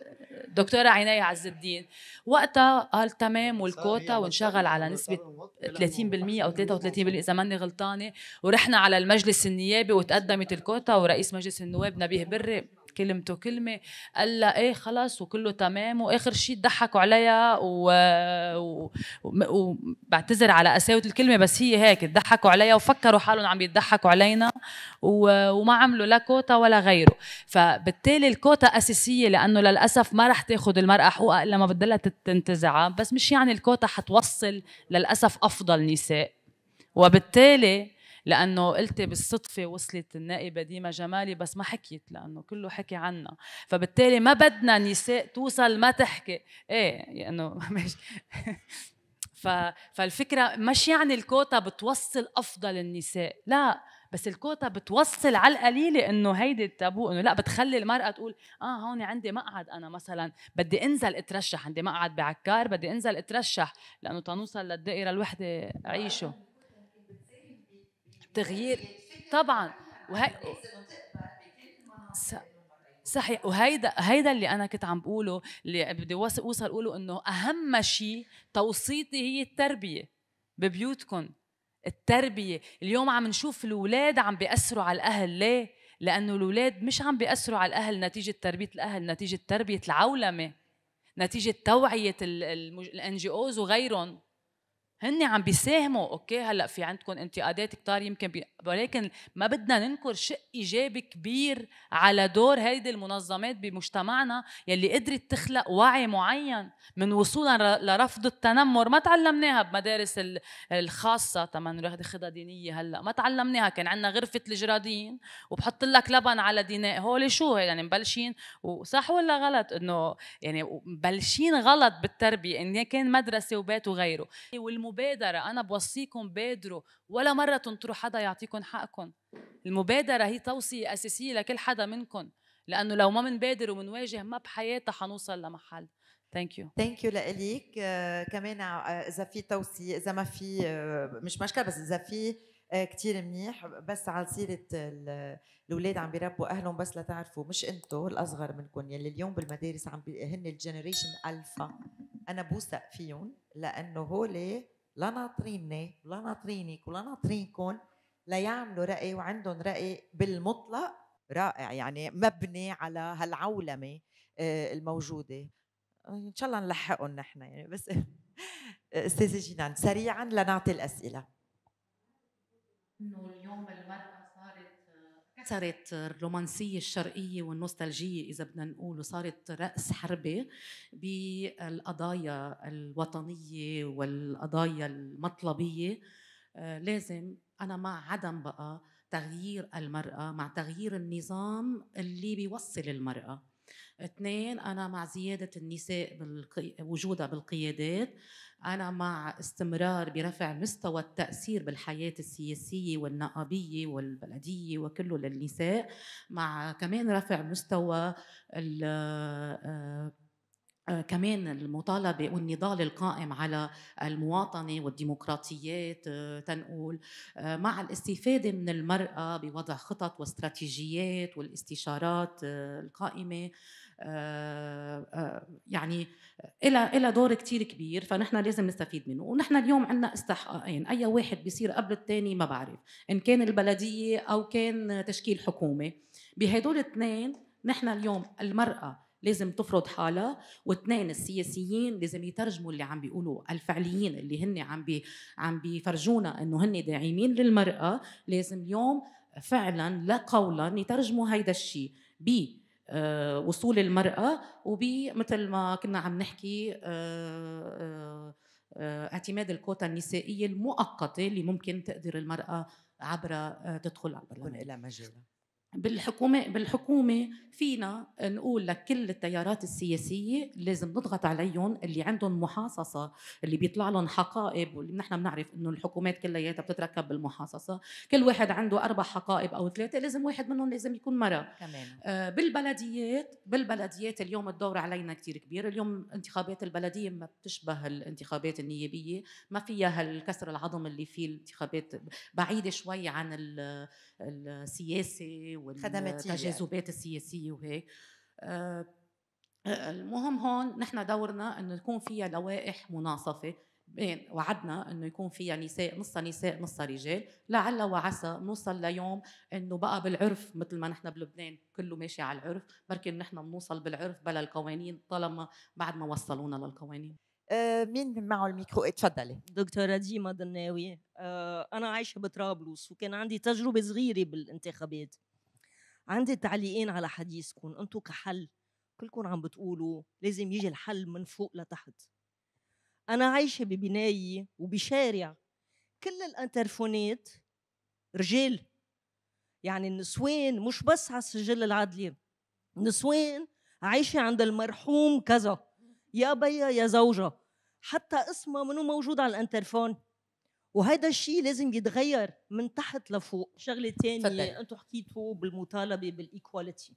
دكتوره عنايه عز الدين وقتها قال تمام والكوتا وانشغل على نسبه 30% او 33% اذا ماني غلطانه ورحنا على المجلس النيابي وتقدمت الكوتا ورئيس مجلس النواب نبيه بري كلمته كلمه قال لها ايه خلص وكله تمام واخر شيء ضحكوا عليها و... وبعتذر على قساوه الكلمه بس هي هيك ضحكوا عليها وفكروا حالهم عم يضحكوا علينا و... وما عملوا لا كوتا ولا غيره فبالتالي الكوتا اساسيه لانه للاسف ما رح تاخذ المراه حقوقها الا ما بدها تنتزعها بس مش يعني الكوتا حتوصل للاسف افضل نساء وبالتالي لانه قلتي بالصدفه وصلت النائبه ديما جمالي بس ما حكيت لانه كله حكي عنا فبالتالي ما بدنا نساء توصل ما تحكي ايه يعني انه ماشي فالفكره مش يعني الكوتا بتوصل افضل النساء لا بس الكوتا بتوصل على القليله انه هيدي التابو انه لا بتخلي المراه تقول اه هون عندي مقعد انا مثلا بدي انزل اترشح عندي مقعد بعكار بدي انزل اترشح لانه تنوصل للدائره الوحده عيشه تغيير طبعا وهي صحيح وهيدا هيدا اللي انا كنت عم بقوله اللي بدي اوصل اقوله انه اهم شيء توصيتي هي التربيه ببيوتكم التربيه اليوم عم نشوف الاولاد عم بياثروا على الاهل ليه لانه الاولاد مش عم بياثروا على الاهل نتيجه تربيه الاهل نتيجه تربيه العولمه نتيجه توعيه الان جي اوز وغيرهم هن عم بيساهموا اوكي هلا في عندكم انتقادات كتار يمكن بي... ولكن ما بدنا ننكر شق ايجابي كبير على دور هيدي المنظمات بمجتمعنا يلي قدرت تخلق وعي معين من وصولا لرفض التنمر ما تعلمناها بمدارس الخاصه تما ناخذها دينيه هلا ما تعلمناها كان عندنا غرفه الجرادين وبحط لك لبن على ديناء هول شو يعني مبلشين وصح ولا غلط انه يعني مبلشين غلط بالتربيه ان كان مدرسه وبيت وغيره المبادرة أنا بوصيكم بادروا ولا مرة تنطروا حدا يعطيكم حقكم المبادرة هي توصية أساسية لكل حدا منكم لأنه لو ما منبادر ومنواجه ما بحياتها حنوصل لمحل ثانك يو ثانك يو لإليك آه، كمان آه، إذا في توصية إذا ما في آه، مش مشكلة بس إذا في كتير منيح بس على سيرة الأولاد عم بيربوا أهلهم بس لتعرفوا مش أنتم الأصغر منكم يلي اليوم بالمدارس عم بي... هن الجنريشن ألفا أنا بوثق فيهم لأنه هولي لا ناطريني ولا ناطرينك ولا ناطرينكم ليعملوا رأي وعندهم رأي بالمطلق رائع يعني مبني على هالعولمة آه، الموجودة آه، إن شاء الله نلحقهم نحن يعني بس أستاذة جنان سريعا لنعطي الأسئلة إنه اليوم المرأة كثرت الرومانسية الشرقية والنوستالجية إذا بدنا نقول وصارت رأس حربة بالقضايا الوطنية والقضايا المطلبية آه، لازم أنا مع عدم بقى تغيير المرأة مع تغيير النظام اللي بيوصل المرأة اثنين أنا مع زيادة النساء وجودها بالقيادات أنا مع استمرار برفع مستوى التأثير بالحياة السياسية والنقابية والبلدية وكله للنساء مع كمان رفع مستوى ال آه، آه، كمان المطالبة والنضال القائم على المواطنة والديمقراطيات آه، تنقول مع الاستفادة من المرأة بوضع خطط واستراتيجيات والاستشارات القائمة آه، آه، يعني إلى إلى دور كتير كبير فنحن لازم نستفيد منه ونحن اليوم عندنا استحقاقين أي واحد بيصير قبل الثاني ما بعرف إن كان البلدية أو كان تشكيل حكومة بهدول الاثنين نحن اليوم المرأة لازم تفرض حالها واثنين السياسيين لازم يترجموا اللي عم بيقولوا الفعليين اللي هن عم بي عم بيفرجونا انه هن داعمين للمراه لازم اليوم فعلا لا قولا يترجموا هيدا الشيء ب آه، وصول المرأة ومثل ما كنا عم نحكي آه، آه، اعتماد الكوتا النسائية المؤقتة اللي ممكن تقدر المرأة عبر تدخل على البرلمان. لها مجال بالحكومة بالحكومة فينا نقول لكل التيارات السياسية لازم نضغط عليهم اللي عندهم محاصصة اللي بيطلع لهم حقائب واللي نحن بنعرف انه الحكومات كلياتها بتتركب بالمحاصصة، كل واحد عنده أربع حقائب أو ثلاثة لازم واحد منهم لازم يكون مرة كمان. آه بالبلديات بالبلديات اليوم الدور علينا كتير كبير، اليوم انتخابات البلدية ما بتشبه الانتخابات النيابية، ما فيها الكسر العظم اللي فيه الانتخابات بعيدة شوي عن السياسة والتجاذبات يعني. السياسيه وهيك آه، آه، المهم هون نحن دورنا انه يكون فيها لوائح مناصفه بين وعدنا انه يكون فيها نساء نص نساء نص رجال لعل وعسى نوصل ليوم انه بقى بالعرف مثل ما نحن بلبنان كله ماشي على العرف بركي نحن بنوصل بالعرف بلا القوانين طالما بعد ما وصلونا للقوانين آه، مين معه الميكرو اتفضلي دكتوره ديما ضناوي انا عايشه بطرابلس وكان عندي تجربه صغيره بالانتخابات عندي تعليقين على حديثكم انتم كحل كلكم عم بتقولوا لازم يجي الحل من فوق لتحت انا عايشه ببنايه وبشارع كل الانترفونات رجال يعني النسوان مش بس على السجل العدلي نسوان عايشه عند المرحوم كذا يا بيا يا زوجة حتى اسمها منو موجود على الانترفون وهذا الشيء لازم يتغير من تحت لفوق شغله ثانيه انتم حكيتوا بالمطالبه بالايكواليتي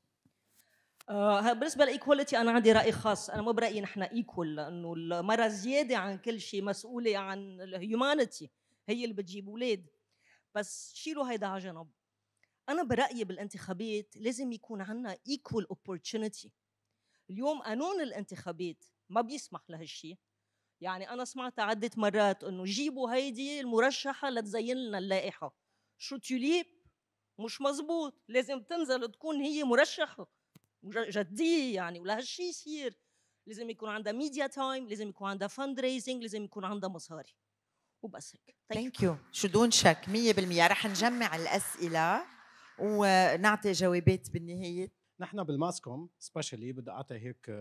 آه بالنسبه للايكواليتي انا عندي راي خاص انا ما برايي نحن ايكول لانه المراه زياده عن كل شيء مسؤوله عن الهيومانيتي هي اللي بتجيب اولاد بس شيلوا هيدا على جنب انا برايي بالانتخابات لازم يكون عندنا ايكول اوبورتونيتي اليوم قانون الانتخابات ما بيسمح لهالشيء يعني انا سمعت عده مرات انه جيبوا هيدي المرشحه لتزين لنا اللائحه شو توليب مش مزبوط لازم تنزل تكون هي مرشحه جديه يعني ولهالشيء يصير لازم يكون عندها ميديا تايم لازم يكون عندها فند ريزنج لازم يكون عندها مصاري وبس هيك ثانك يو شو دون شك 100% رح نجمع الاسئله ونعطي جوابات بالنهايه نحن بالماسكوم سبيشلي بدي اعطي هيك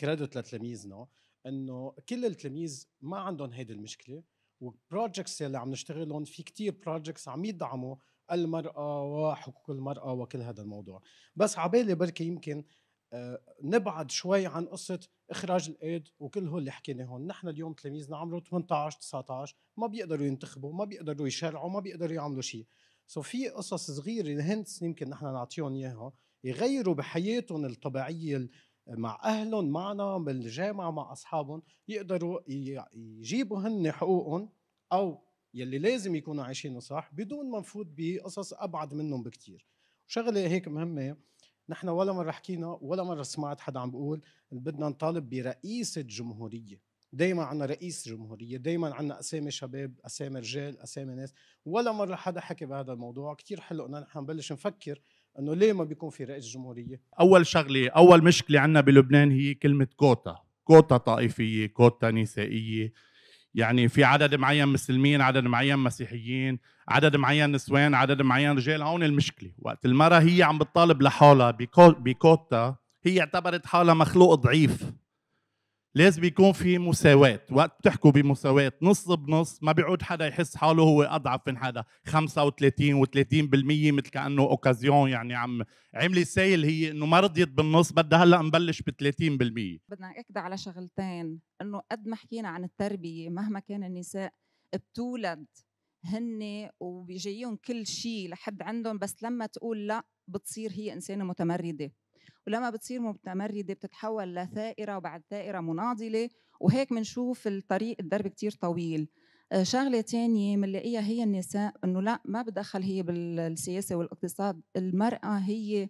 كريدت لتلاميذنا انه كل التلاميذ ما عندهم هيدي المشكله والبروجكتس اللي عم نشتغلهم في كتير بروجكتس عم يدعموا المرأة وحقوق المرأة وكل هذا الموضوع بس عبالي بركي يمكن آه نبعد شوي عن قصة إخراج الأيد وكل هول اللي حكينا هون نحن اليوم تلاميذنا عمره 18 19 ما بيقدروا ينتخبوا ما بيقدروا يشرعوا ما بيقدروا يعملوا شيء سو في قصص صغيرة هنتس يمكن نحن نعطيهم إياها يغيروا بحياتهم الطبيعية مع اهلهم معنا بالجامعه مع اصحابهم يقدروا يجيبوا هن حقوقهم او يلي لازم يكونوا عايشينه صح بدون ما نفوت بقصص ابعد منهم بكثير وشغله هيك مهمه نحن ولا مره حكينا ولا مره سمعت حدا عم بيقول بدنا نطالب برئيس الجمهوريه دائما عنا رئيس جمهوريه دائما عنا اسامي شباب اسامي رجال اسامي ناس ولا مره حدا حكي بهذا الموضوع كثير حلو انه نحن نبلش نفكر انه ليه ما بيكون في رئيس جمهوريه اول شغله اول مشكله عندنا بلبنان هي كلمه كوتا كوتا طائفيه كوتا نسائيه يعني في عدد معين مسلمين عدد معين مسيحيين عدد معين نسوان عدد معين رجال هون المشكله وقت المراه هي عم بتطالب لحالها بكوتا هي اعتبرت حالها مخلوق ضعيف لازم يكون في مساواة وقت بتحكوا بمساواة نص بنص ما بيعود حدا يحس حاله هو أضعف من حدا 35 و30% مثل كأنه أوكازيون يعني عم عملي سيل هي إنه ما رضيت بالنص بدها هلأ نبلش ب 30% بدنا أكد على شغلتين إنه قد ما حكينا عن التربية مهما كان النساء بتولد هن وبيجيهم كل شيء لحد عندهم بس لما تقول لا بتصير هي إنسانة متمردة ولما بتصير متمرده بتتحول لثائره وبعد ثائره مناضله وهيك بنشوف الطريق الدرب كتير طويل آه، شغلة تانية بنلاقيها هي النساء انه لا ما بدخل هي بالسياسة والاقتصاد المرأة هي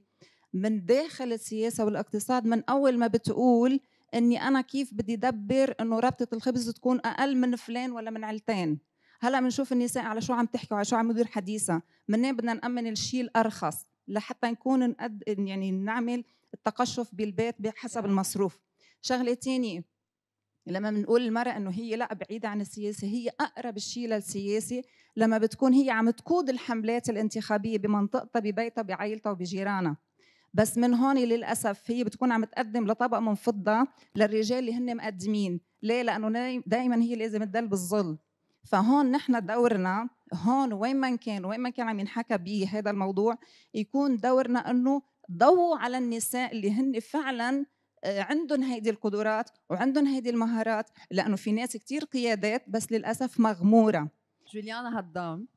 من داخل السياسة والاقتصاد من أول ما بتقول اني انا كيف بدي دبر انه ربطه الخبز تكون اقل من فلان ولا من علتين هلا بنشوف النساء على شو عم تحكي وعلى شو عم يدير حديثها منين بدنا نامن الشيء الارخص لحتى نكون نقد يعني نعمل التقشف بالبيت بحسب نعم. المصروف شغله ثانيه لما بنقول المرأة انه هي لا بعيدة عن السياسة هي اقرب شيء للسياسة لما بتكون هي عم تقود الحملات الانتخابية بمنطقتها ببيتها بعائلتها وبجيرانها بس من هون للاسف هي بتكون عم تقدم لطبق من فضه للرجال اللي هن مقدمين ليه لانه دائما هي لازم تدل بالظل فهون نحن دورنا هون وين ما كان وين ما كان عم ينحكى بهذا الموضوع يكون دورنا انه ضووا على النساء اللي هن فعلا آه، عندهم هيدي القدرات وعندهم هيدي المهارات لانه في ناس كثير قيادات بس للاسف مغموره جوليانا هدام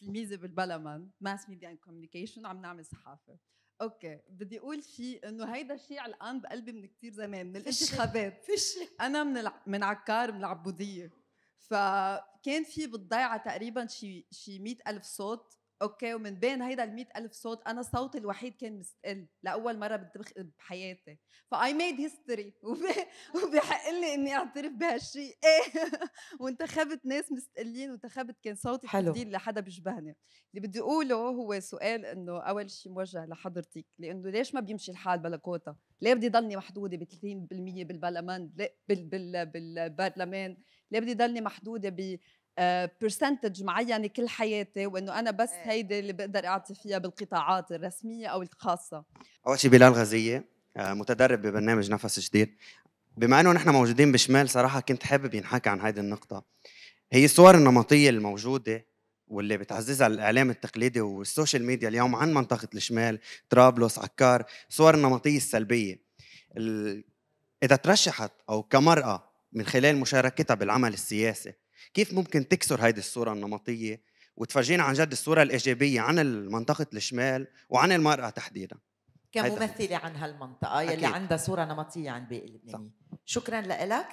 تلميذه بالبلمن ماس ميديا اند كوميونيكيشن عم نعمل صحافه اوكي بدي اقول شيء انه هيدا الشيء علقان بقلبي من كثير زمان من الانتخابات انا من الع... من عكار من العبوديه فكان في بالضيعه تقريبا شي شي 100000 صوت اوكي ومن بين هيدا ال ألف صوت انا صوتي الوحيد كان مستقل لاول مره بتبخ... بحياتي فاي ميد هيستوري وبحق لي اني اعترف بهالشيء ايه وانتخبت ناس مستقلين وانتخبت كان صوتي حلو لحدا بيشبهني اللي بدي اقوله هو سؤال انه اول شيء موجه لحضرتك لانه ليش ما بيمشي الحال بلا كوتا ليه بدي ضلني محدوده ب 30% بالبرلمان بالبرلمان ليه بدي ضلني محدوده ب برسنتج آه، معينه كل حياتي وانه انا بس إيه. هيدي اللي بقدر اعطي فيها بالقطاعات الرسميه او الخاصه. اول شيء بلال غزيه آه، متدرب ببرنامج نفس جديد. بما انه نحن موجودين بشمال صراحه كنت حابب ينحكى عن هذه النقطه. هي الصور النمطيه الموجوده واللي بتعززها الاعلام التقليدي والسوشيال ميديا اليوم عن منطقه الشمال، طرابلس، عكار، صور النمطيه السلبيه. ال... اذا ترشحت او كمراه من خلال مشاركتها بالعمل السياسي كيف ممكن تكسر هيدي الصورة النمطية وتفرجينا عن جد الصورة الإيجابية عن منطقة الشمال وعن المرأة تحديدا كممثلة عن هالمنطقة يلي أكيد. عندها صورة نمطية عن باقي اللبنانيين شكرا لك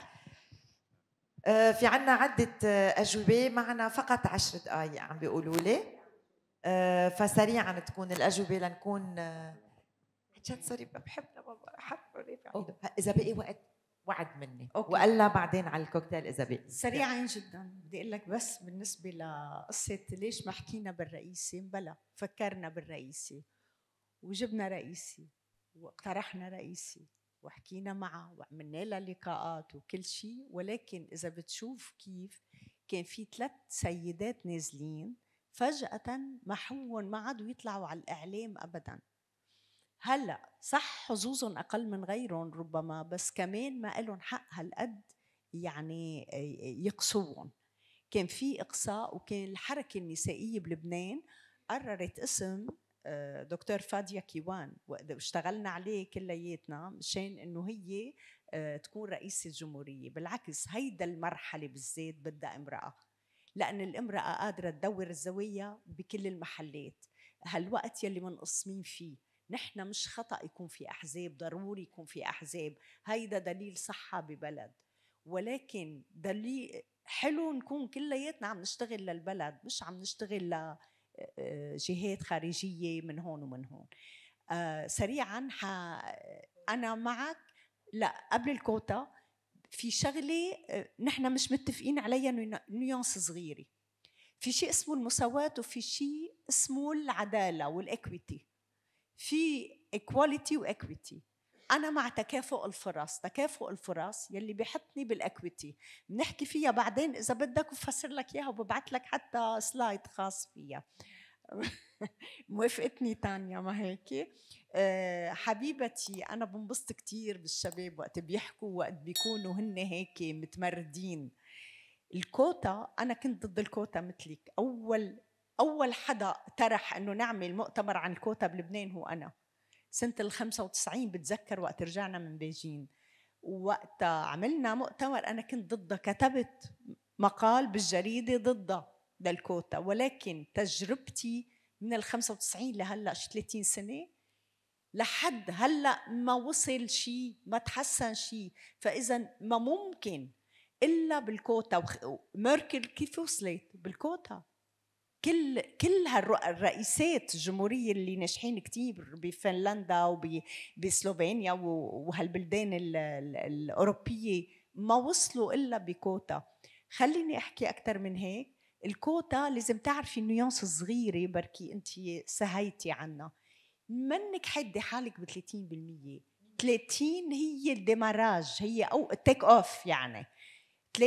آه، في عنا عدة آه، أجوبة معنا فقط عشر دقايق عم بيقولوا لي آه، فسريعا تكون الأجوبة لنكون عشان سوري بحبنا بابا حرب إذا بقي وقت وعد مني أوكي. لها بعدين على الكوكتيل اذا بي سريعا جدا بدي اقول لك بس بالنسبه لقصه ليش ما حكينا بالرئيسي بلا فكرنا بالرئيسي وجبنا رئيسي واقترحنا رئيسي وحكينا معه وعملنا لها لقاءات وكل شيء ولكن اذا بتشوف كيف كان في ثلاث سيدات نازلين فجأة ما ما عادوا يطلعوا على الإعلام أبدا هلا صح حظوظهم اقل من غيرهم ربما بس كمان ما لهم حق هالقد يعني يقصوهم كان في اقصاء وكان الحركه النسائيه بلبنان قررت اسم آه، دكتور فاديا كيوان واشتغلنا عليه كلياتنا مشان انه هي آه، تكون رئيسه الجمهوريه بالعكس هيدا المرحله بالذات بدها امراه لان الامراه قادره تدور الزوايا بكل المحلات هالوقت يلي منقسمين فيه نحن مش خطأ يكون في أحزاب ضروري يكون في أحزاب هيدا دليل صحة ببلد ولكن دليل حلو نكون كلياتنا عم نشتغل للبلد مش عم نشتغل لجهات آه، آه، خارجية من هون ومن هون آه، سريعا ح... أنا معك لا قبل الكوتا في شغلة نحن مش متفقين عليها نيونس صغيرة في شيء اسمه المساواة وفي شيء اسمه العدالة والإكويتي في ايكواليتي واكويتي انا مع تكافؤ الفرص تكافؤ الفرص يلي بيحطني بالاكويتي بنحكي فيها بعدين اذا بدك بفسر لك اياها وببعث لك حتى سلايد خاص فيها موافقتني تانيا ما هيك آه، حبيبتي انا بنبسط كثير بالشباب وقت بيحكوا وقت بيكونوا هن هيك متمردين الكوتا انا كنت ضد الكوتا مثلك اول أول حدا طرح أنه نعمل مؤتمر عن الكوتا بلبنان هو أنا سنة ال 95 بتذكر وقت رجعنا من بيجين وقت عملنا مؤتمر أنا كنت ضده كتبت مقال بالجريدة ضده للكوتا ولكن تجربتي من ال 95 لهلا 30 سنة لحد هلا ما وصل شيء ما تحسن شيء فإذا ما ممكن إلا بالكوتا ميركل كيف وصلت بالكوتا كل كل هالرئيسات الجمهوريه اللي ناجحين كثير بفنلندا وبسلوفينيا وهالبلدان الاوروبيه ما وصلوا الا بكوتا خليني احكي اكثر من هيك الكوتا لازم تعرفي النيونس الصغيره بركي انت سهيتي عنها منك حدي حالك ب 30% 30 هي الديماراج هي او التيك اوف يعني 33%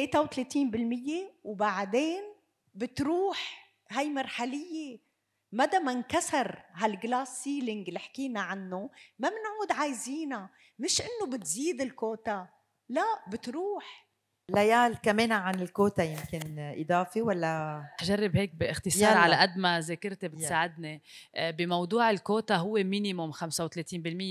وبعدين بتروح هاي مرحليه مدى ما انكسر هالجلاس سيلينج اللي حكينا عنه ما بنعود عايزينها مش انه بتزيد الكوتا لا بتروح ليال كمان عن الكوتا يمكن اضافي ولا جرب هيك باختصار يلا. على قد ما ذاكرتي بتساعدني آه، بموضوع الكوتا هو مينيموم 35%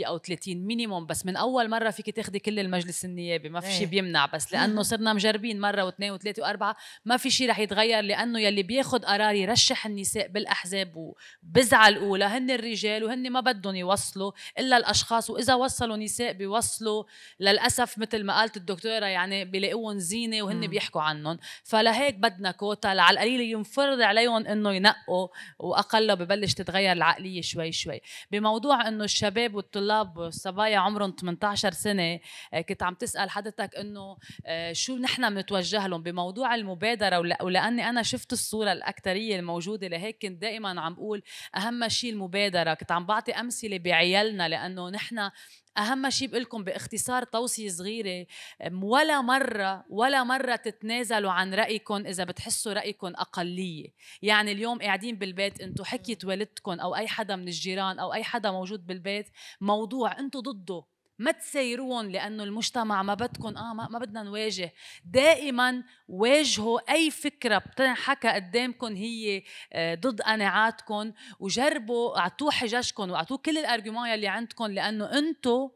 او 30 مينيموم بس من اول مره فيك تاخدي كل المجلس النيابي ما في شيء إيه. بيمنع بس لانه صرنا مجربين مره واثنين وثلاثه واربعه ما في شيء رح يتغير لانه يلي بياخذ قرار يرشح النساء بالاحزاب وبزعه الاولى هن الرجال وهن ما بدهم يوصلوا الا الاشخاص واذا وصلوا نساء بيوصلوا للاسف مثل ما قالت الدكتوره يعني بيلاقوهم زينه وهن بيحكوا عنهم فلهيك بدنا كوتا على القليل ينفرض عليهم انه ينقوا واقله ببلش تتغير العقليه شوي شوي بموضوع انه الشباب والطلاب والصبايا عمرهم 18 سنه آه، كنت عم تسال حضرتك انه آه، شو نحن بنتوجه لهم بموضوع المبادره ولاني انا شفت الصوره الاكثريه الموجوده لهيك كنت دائما عم بقول اهم شيء المبادره كنت عم بعطي امثله بعيالنا لانه نحن اهم شيء بقول لكم باختصار توصيه صغيره ولا مره ولا مره تتنازلوا عن رايكم اذا بتحسوا رايكم اقليه يعني اليوم قاعدين بالبيت انتم حكيت والدتكم او اي حدا من الجيران او اي حدا موجود بالبيت موضوع انتم ضده ما تسيرون لانه المجتمع ما بدكم اه ما, ما بدنا نواجه دائما واجهوا اي فكره بتنحكى قدامكم هي آه، ضد قناعاتكم وجربوا اعطوه حججكم واعطوه كل الارجيومون يلي عندكم لانه انتم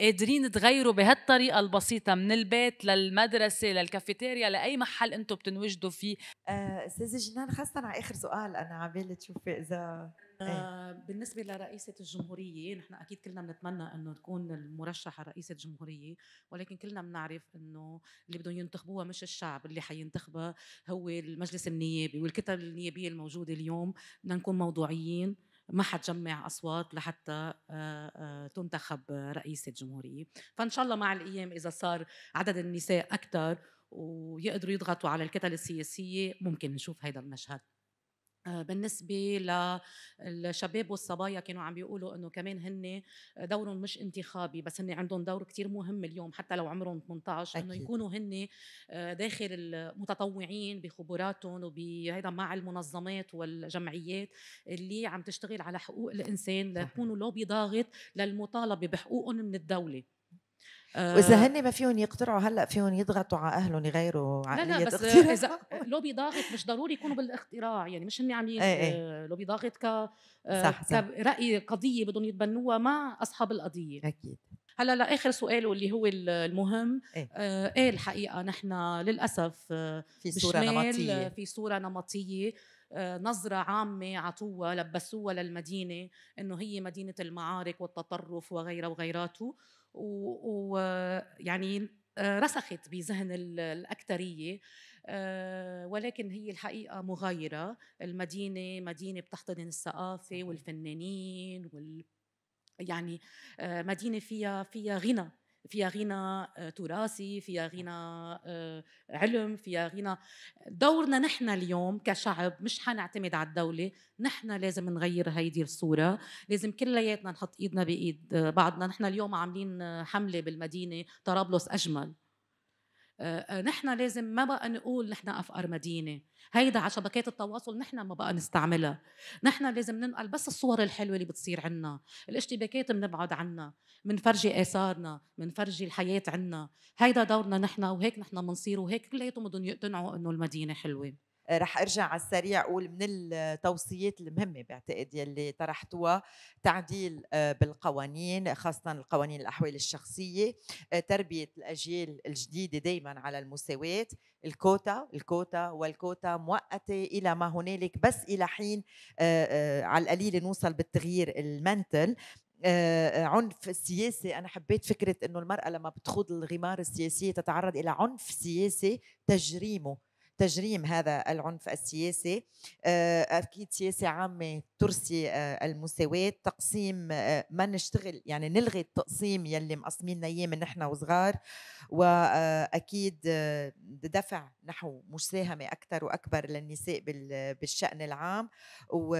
قادرين تغيروا بهالطريقه البسيطه من البيت للمدرسه للكافيتيريا لاي محل انتم بتنوجدوا فيه آه، استاذه جنان خاصه على اخر سؤال انا عبالي تشوفي اذا إيه. آه بالنسبة لرئيسة الجمهورية نحن أكيد كلنا بنتمنى أنه تكون المرشحة رئيسة الجمهورية ولكن كلنا بنعرف أنه اللي بدهم ينتخبوها مش الشعب اللي حينتخبها هو المجلس النيابي والكتل النيابية الموجودة اليوم بدنا نكون موضوعيين ما حتجمع اصوات لحتى آه، آه، تنتخب رئيسه جمهوريه فان شاء الله مع الايام اذا صار عدد النساء اكثر ويقدروا يضغطوا على الكتل السياسيه ممكن نشوف هذا المشهد آه، بالنسبة للشباب والصبايا كانوا عم بيقولوا انه كمان هن دورهم مش انتخابي بس هن عندهم دور كتير مهم اليوم حتى لو عمرهم 18 انه يكونوا هن آه، داخل المتطوعين بخبراتهم وبهيدا مع المنظمات والجمعيات اللي عم تشتغل على حقوق الانسان ليكونوا لوبي ضاغط للمطالبة بحقوقهم من الدولة آه. واذا هن ما فيهم يقترعوا هلا فيهم يضغطوا على اهلهم يغيروا عقليه لا لا بس اذا لوبي ضاغط مش ضروري يكونوا بالاختراع يعني مش هن عم إيه، إيه. لوبي ضاغط ك آه، رأي كراي قضيه بدهم يتبنوها مع اصحاب القضيه اكيد هلا لاخر سؤال واللي هو المهم ايه, آه إيه الحقيقه نحن للاسف آه، في صوره نمطيه في صوره نمطيه نظرة عامة عطوها لبسوها للمدينة إنه هي مدينة المعارك والتطرف وغيرها وغيراته ويعني آه، رسخت بذهن الأكثرية آه، ولكن هي الحقيقة مغايرة المدينة مدينة بتحتضن الثقافة والفنانين وال يعني آه، مدينة فيها فيها غنى فيها غنى آه، تراثي فيها غنى آه، علم فيها غنى دورنا نحن اليوم كشعب مش حنعتمد على الدولة نحن لازم نغير هيدي الصورة لازم كلياتنا نحط ايدنا بايد بعضنا نحن اليوم عاملين حملة بالمدينة طرابلس أجمل آه، آه، نحن لازم ما بقى نقول نحن افقر مدينه هيدا على شبكات التواصل نحن ما بقى نستعملها نحن لازم ننقل بس الصور الحلوه اللي بتصير عنا الاشتباكات بنبعد عنا منفرجي اثارنا منفرجي الحياه عنا هيدا دورنا نحن وهيك نحن بنصير وهيك كلياتهم بدهم يقتنعوا انه المدينه حلوه رح ارجع على السريع اقول من التوصيات المهمه بعتقد يلي طرحتوها تعديل آه، بالقوانين خاصه القوانين الاحوال الشخصيه آه، تربيه الاجيال الجديده دائما على المساواه الكوتا الكوتا والكوتا مؤقته الى ما هنالك بس الى حين آه، على القليل نوصل بالتغيير المنتل عنف سياسي انا حبيت فكره انه المراه لما بتخوض الغمار السياسيه تتعرض الى عنف سياسي تجريمه تجريم هذا العنف السياسي آه، اكيد سياسه عامه ترسي آه، المساواه تقسيم آه، ما نشتغل يعني نلغي التقسيم يلي مقسمين اياه من نحن وصغار واكيد دفع نحو مساهمه اكثر واكبر للنساء بالشان العام و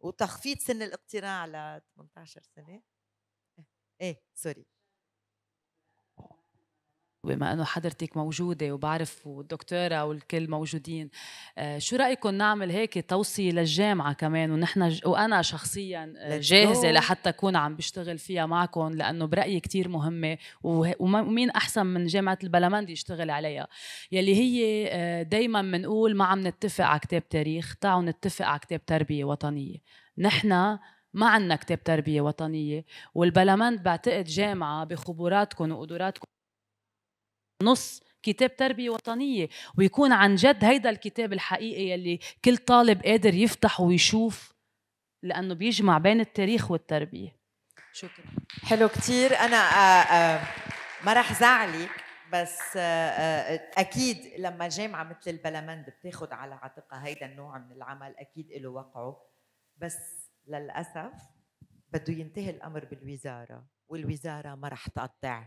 وتخفيض سن الاقتراع ل 18 سنه ايه سوري إيه، وبما انه حضرتك موجوده وبعرف والدكتوره والكل موجودين آه، شو رايكم نعمل هيك توصيه للجامعه كمان ونحن وانا شخصيا آه، جاهزه لحتى اكون عم بشتغل فيها معكم لانه برايي كثير مهمه ومين احسن من جامعه البلمندي يشتغل عليها يلي هي آه، دائما بنقول ما عم نتفق على كتاب تاريخ تعالوا نتفق على كتاب تربيه وطنيه نحن ما عندنا كتاب تربيه وطنيه والبلمند بعتقد جامعه بخبراتكم وقدراتكم نص كتاب تربية وطنية ويكون عن جد هيدا الكتاب الحقيقي يلي كل طالب قادر يفتح ويشوف لأنه بيجمع بين التاريخ والتربية شكرا حلو كتير أنا آآ آه، آآ آه، ما رح زعلك بس آه، اكيد لما جامعه مثل البلمند بتاخد على عاتقها هيدا النوع من العمل اكيد له وقعه بس للاسف بده ينتهي الامر بالوزاره والوزاره ما رح تقطع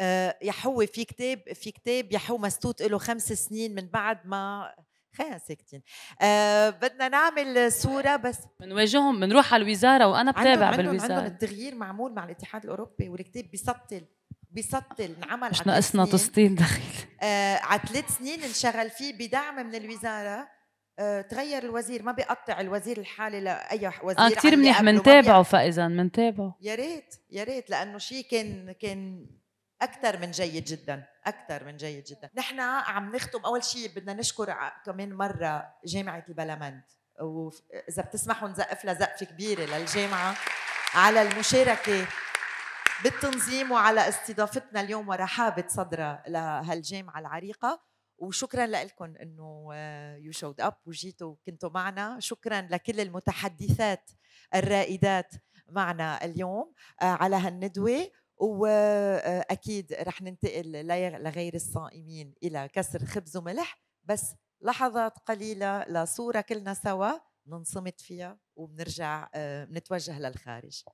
آه، يحو في كتاب في كتاب يحو مستوت له خمس سنين من بعد ما خلينا ساكتين آه بدنا نعمل صوره بس بنواجههم بنروح على الوزاره وانا بتابع عندهم بالوزاره عندهم التغيير معمول مع الاتحاد الاوروبي والكتاب بيسطل بيسطل انعمل مش ناقصنا تسطيل دخيل آه على ثلاث سنين انشغل فيه بدعم من الوزاره آه، تغير الوزير ما بيقطع الوزير الحالي لاي وزير اه كثير منيح منتابعه فاذا منتابعه يا ريت يا ريت لانه شيء كان كان اكثر من جيد جدا اكثر من جيد جدا نحن عم نختم اول شيء بدنا نشكر كمان مره جامعه البلمند واذا بتسمحوا نزقف لها زقفه كبيره للجامعه على المشاركه بالتنظيم وعلى استضافتنا اليوم ورحابه صدرها لهالجامعه العريقه وشكرا لكم انه يو شود اب وجيتوا وكنتوا معنا شكرا لكل المتحدثات الرائدات معنا اليوم آه، على هالندوه واكيد رح ننتقل لغير الصائمين الى كسر خبز وملح بس لحظات قليله لصوره كلنا سوا ننصمت فيها وبنرجع آه، نتوجه للخارج